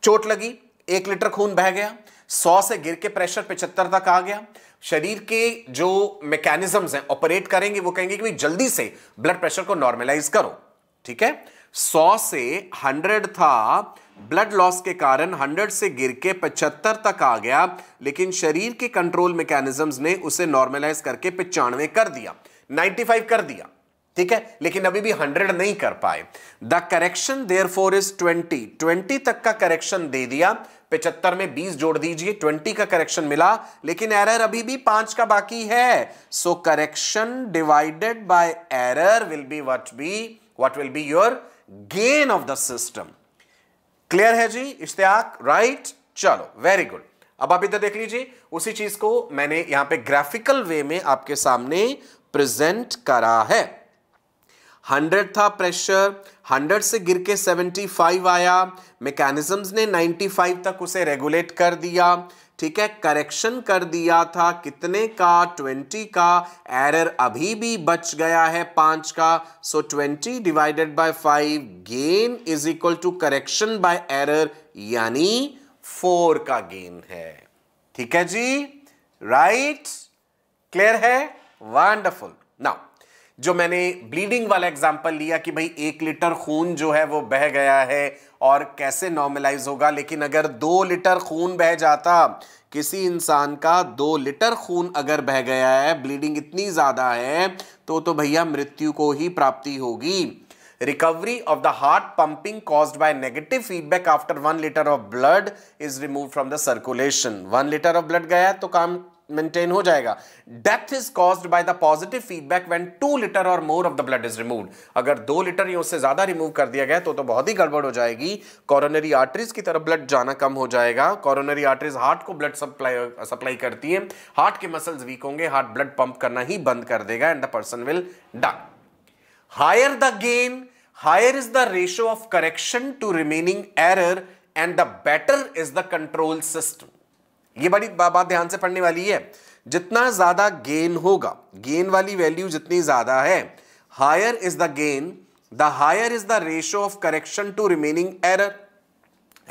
चोट लगी एक लीटर खून बह गया सौ से गिर के प्रेशर पचहत्तर तक आ गया शरीर के जो मैकेनिज्म हैं ऑपरेट करेंगे वो कहेंगे कि भाई जल्दी से ब्लड प्रेशर को नॉर्मलाइज करो ठीक है सौ से हंड्रेड था ब्लड लॉस के कारण हंड्रेड से गिर के पचहत्तर तक आ गया लेकिन शरीर के कंट्रोल मैकेनिज्म्स ने उसे नॉर्मलाइज करके पचानवे कर दिया फाइव कर दिया ठीक है लेकिन अभी भी हंड्रेड नहीं कर पाए the correction therefore is twenty twenty तक का करेक्शन दे दिया पिचहत्तर में बीस जोड़ दीजिए ट्वेंटी का करेक्शन मिला लेकिन एरर अभी भी पांच का बाकी है so correction divided by error will be what be what will be your gain of the system clear है जी इश्तियाक राइट चलो वेरी गुड अब आप इधर देख लीजिए उसी चीज को मैंने यहां पे ग्राफिकल वे में आपके सामने प्रेजेंट करा है हंड्रेड था प्रेशर हंड्रेड से गिर के सेवेंटी फाइव आया मैकेनिज्म्स ने फाइव तक उसे रेगुलेट कर दिया ठीक है करेक्शन कर दिया था कितने का ट्वेंटी का एरर अभी भी बच गया है पांच का so twenty divided by five gain is equal to correction by error यानी फोर का गेन है ठीक है जी राइट right? क्लियर है वंडरफुल नाउ जो मैंने ब्लीडिंग वाला एग्जाम्पल लिया कि भाई एक लीटर खून जो है वो बह गया है और कैसे नॉर्मलाइज होगा लेकिन अगर दो लीटर खून बह जाता किसी इंसान का दो लीटर खून अगर बह गया है ब्लीडिंग इतनी ज़्यादा है तो तो भैया मृत्यु को ही प्राप्ति होगी recovery of the heart pumping cause by negative feedback after one litre of blood is remove from the circulation one litre of blood गया तो काम मेंटेन हो जाएगा death is caused by the positive feedback when two litre और more of the blood is removed अगर दो litre या उससे ज्यादा रिमूव कर दिया गया तो तो बहुत ही गड़बड़ हो जाएगी कॉरोनरी आर्टरीज की तरफ ब्लड जाना कम हो जाएगा कॉरोनरी आर्टरीज हार्ट को ब्लड सप्लाई सप्लाई करती है हार्ट के मसल्स वीक होंगे हार्ट ब्लड पंप करना ही बंद कर देगा and the person will die higher the gain higher is the ratio of correction to remaining error and the better is the control system ये बड़ी बात ध्यान से पढ़ने वाली है जितना ज्यादा गेन होगा गेन वाली वैल्यू जितनी ज्यादा है higher is the gain the higher is the ratio of correction to remaining error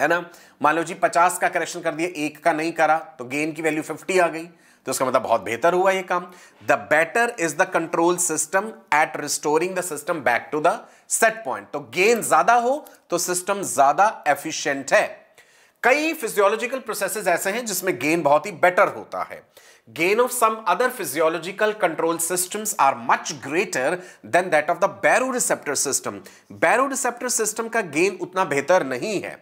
है ना मान लो जी पचास का करेक्शन कर दिया एक का नहीं करा तो गेन की वैल्यू फिफ्टी आ गई तो उसका मतलब बहुत बेहतर हुआ ये काम the better is the control system at restoring the system back to the set point तो गेन ज्यादा हो तो सिस्टम ज्यादा एफिशिएंट है कई फिजियोलॉजिकल प्रोसेसेस ऐसे हैं जिसमें गेन बहुत ही बेटर होता है gain of some other physiological control systems are much greater than that of the baroreceptor system baroreceptor system का गेन उतना बेहतर नहीं है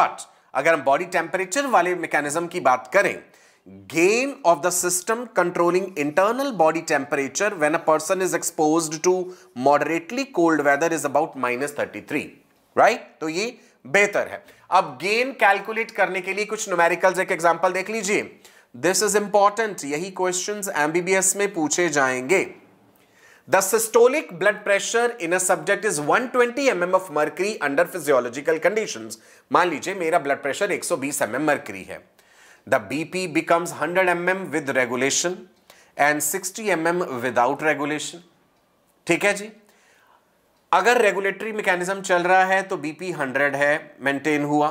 बट अगर हम बॉडी टेम्परेचर वाले मैकेनिज्म की बात करें gain of the system controlling internal body temperature when a person is expose to moderately cold weather is about minus thirty three right तो ये बेहतर है अब गेन कैलकुलेट करने के लिए कुछ न्यूमेरिकल्स एक एग्जांपल देख लीजिए दिस इज इंपॉर्टेंट यही क्वेश्चंस एमबीबीएस में पूछे जाएंगे the systolic blood pressure in a subject is 120 twenty M M of mercury under physiological condition मान लीजिए मेरा ब्लड प्रेशर एक सौ बीस एम एम मर्क्री है the BP becomes hundred M M with regulation and sixty M M without regulation ठीक है जी अगर रेगुलेटरी मैकेनिज्म चल रहा है तो बीपी 100 है मेंटेन हुआ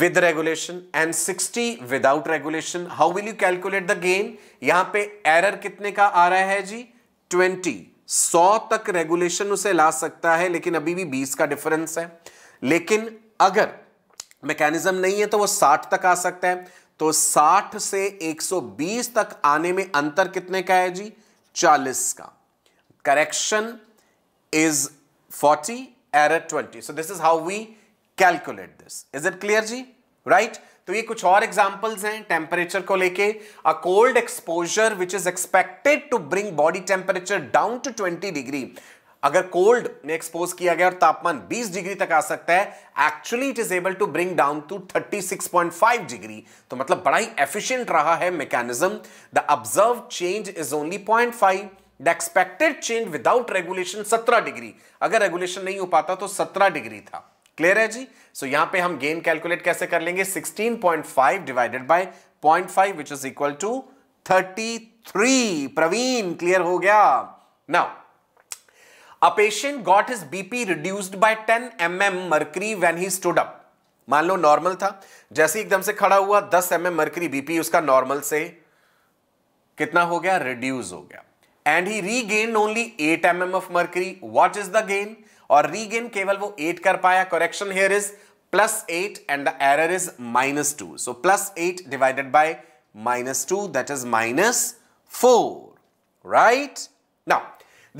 with regulation and 60 without regulation how will you calculate the gain यहां पे एरर कितने का आ रहा है जी 20 100 तक रेगुलेशन उसे ला सकता है लेकिन अभी भी 20 का डिफरेंस है लेकिन अगर मैकेनिज्म नहीं है तो वो 60 तक आ सकता है तो 60 से 120 तक आने में अंतर कितने का है जी 40 का correction is 40, error 20. So this is how we calculate this. Is it clear जी? Right? तो ये कुछ और एग्जाम्पल्स हैं टेम्परेचर को लेके a cold exposure which is expected to bring body temperature down to 20 degree अगर कोल्ड में एक्सपोज किया गया और तापमान 20 डिग्री तक आ सकता है actually it is able to bring down to 36.5 degree तो मतलब बड़ा ही एफिशिएंट रहा है mechanism the observe change is only 0.5 the expected change without regulation 17 degree अगर रेगुलेशन नहीं हो पाता तो 17 डिग्री था क्लियर है जी सो so, यहां पे हम गेन कैलकुलेट कैसे कर लेंगे 16.5 divided by 0.5 which is equal to 33 Praveen clear हो गया now a patient got his BP reduced by 10 mm mercury when he stood up मान लो नॉर्मल था जैसे एकदम से खड़ा हुआ 10 एम एम मर्करी बीपी उसका नॉर्मल से कितना हो गया रिड्यूस हो गया and he regained only 8 M mm of mercury what is the gain और रीगेन केवल वो 8 कर पाया correction here is plus eight and the error is minus two so plus eight divided by minus 2 that is minus 4 right now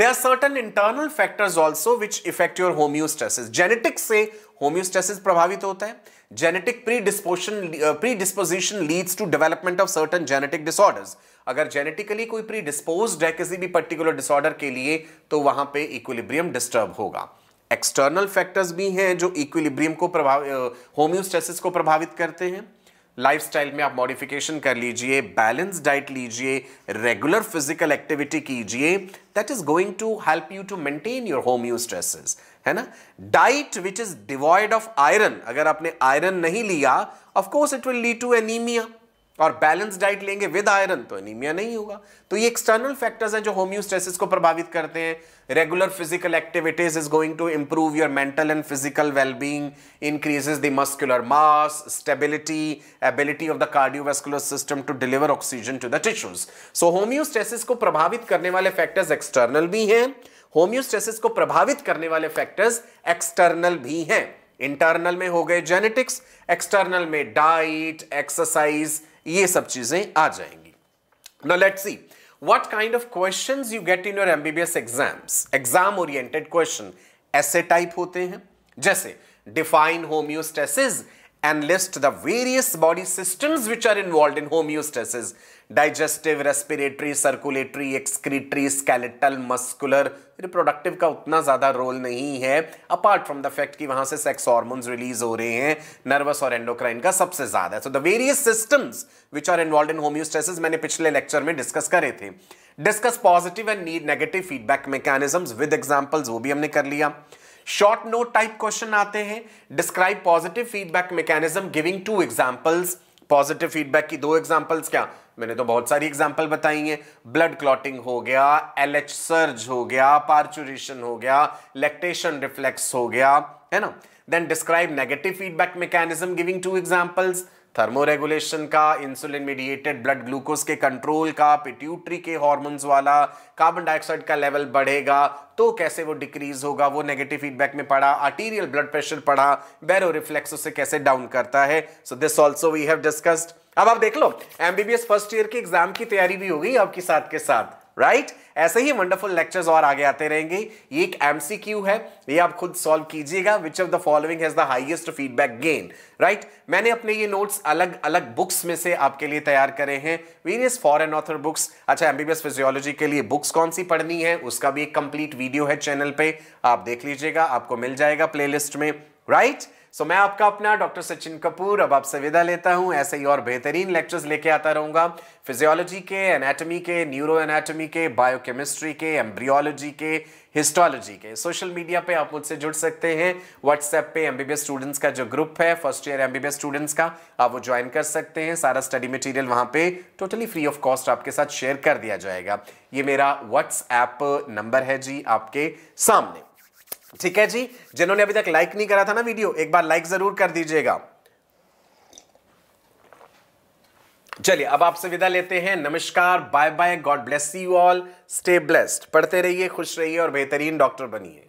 there are certain internal factors also which affect your homeostasis genetics से homeostasis प्रभावित होता है genetic predisposition predisposition leads to development of certain genetic disorders अगर genetically कोई predispose है किसी भी particular disorder के लिए तो वहां पे इक्विलिब्रियम डिस्टर्ब होगा एक्सटर्नल फैक्टर्स भी हैं जो इक्विलिब्रियम को प्रभाव होम्योस्टेसिस uh, को प्रभावित करते हैं लाइफस्टाइल में आप मॉडिफिकेशन कर लीजिए बैलेंस डाइट लीजिए रेगुलर फिजिकल एक्टिविटी कीजिए that is going to help you to maintain your homeostasis है ना diet which is devoid of iron अगर आपने आयरन नहीं लिया of course it will lead to anaemia और बैलेंस डाइट लेंगे विद आयरन तो एनीमिया नहीं होगा तो ये एक्सटर्नल फैक्टर्स हैं जो होम्योस्टेसिस को प्रभावित करते हैं regular physical activities is going to improve your mental and physical wellbeing increases the muscular mass stability ability of the cardiovascular system to deliver oxygen to the tissues so homeostasis को प्रभावित करने वाले factors external भी हैं homeostasis को प्रभावित करने वाले फैक्टर्स एक्सटर्नल भी हैं इंटरनल में हो गए जेनेटिक्स एक्सटर्नल में डाइट एक्सरसाइज ये सब चीजें आ जाएंगी no let see what kind of question you get in your MBBS exam exam oriented question ऐसे टाइप होते हैं जैसे define homeostasis and list the various body systems which are involved in homeostasis digestive respiratory circulatory excretory skeletal muscular reproductive का उतना ज़्यादा role नहीं है apart from the fact कि वहां से सेक्स हॉर्मोन्स रिलीज हो रहे हैं नर्वस और एंडोक्राइन का सबसे ज़्यादा so the various systems which are involve in homeostasis मैंने पिछले लेक्चर में डिस्कस करे थे discuss positive and negative feedback mechanisms with examples वो भी हमने कर लिया शॉर्ट नोट टाइप क्वेश्चन आते हैं describe positive feedback mechanism giving two examples positive feedback की दो एग्जाम्पल्स क्या मैंने तो बहुत सारी एग्जाम्पल बताई हैं ब्लड क्लॉटिंग हो गया एल सर्ज हो गया पार्चुरेशन हो गया लेक्टेशन रिफ्लेक्स हो गया है ना then describe negative feedback mechanism giving two examples thermoregulation का इंसुलिन मीडिएटेड ब्लड ग्लूकोज के कंट्रोल का पिट्यूटरी के हॉर्मोन्स वाला कार्बन डाइऑक्साइड का लेवल बढ़ेगा तो कैसे वो डिक्रीज होगा वो नेगेटिव फीडबैक में पड़ा आर्टीरियल ब्लड प्रेशर पड़ा बैरो रिफ्लेक्स उसे कैसे डाउन करता है so this also we have discussed अब आप देख लो एमबीबीएस फर्स्ट ईयर के एग्जाम की तैयारी भी हो गई आपके साथ के साथ राइट ऐसे ही वंडरफुल लेक्चर्स और आगे आते रहेंगे ये एक एमसीक्यू है ये आप खुद सॉल्व कीजिएगा which of the following has the highest feedback gain right मैंने अपने ये नोट्स अलग अलग बुक्स में से आपके लिए तैयार करे हैं वेरियस फॉरेन ऑथर बुक्स अच्छा एमबीबीएस फिजियोलॉजी के लिए बुक्स कौन सी पढ़नी है उसका भी एक कंप्लीट वीडियो है चैनल पे आप देख लीजिएगा आपको मिल जाएगा प्लेलिस्ट में राइट right? सो मैं आपका अपना डॉक्टर सचिन कपूर अब आपसे विदा लेता हूं ऐसे ही और बेहतरीन लेक्चर्स लेके आता रहूंगा फिजियोलॉजी के एनाटॉमी के न्यूरो एनाटॉमी के बायोकेमिस्ट्री के एम्ब्रियोलॉजी के हिस्टोलॉजी के सोशल मीडिया पे आप मुझसे जुड़ सकते हैं व्हाट्सएप पे एमबीबीएस स्टूडेंट्स का जो ग्रुप है फर्स्ट ईयर एमबीबीएस स्टूडेंट्स का आप वो ज्वाइन कर सकते हैं सारा स्टडी मटेरियल वहां पे टोटली फ्री ऑफ कॉस्ट आपके साथ शेयर कर दिया जाएगा ये मेरा व्हाट्सएप नंबर है जी आपके सामने ठीक है जी जिन्होंने अभी तक लाइक नहीं करा था ना वीडियो एक बार लाइक जरूर कर दीजिएगा चलिए अब आपसे विदा लेते हैं नमस्कार bye bye God bless you all stay blessed पढ़ते रहिए खुश रहिए और बेहतरीन डॉक्टर बनिए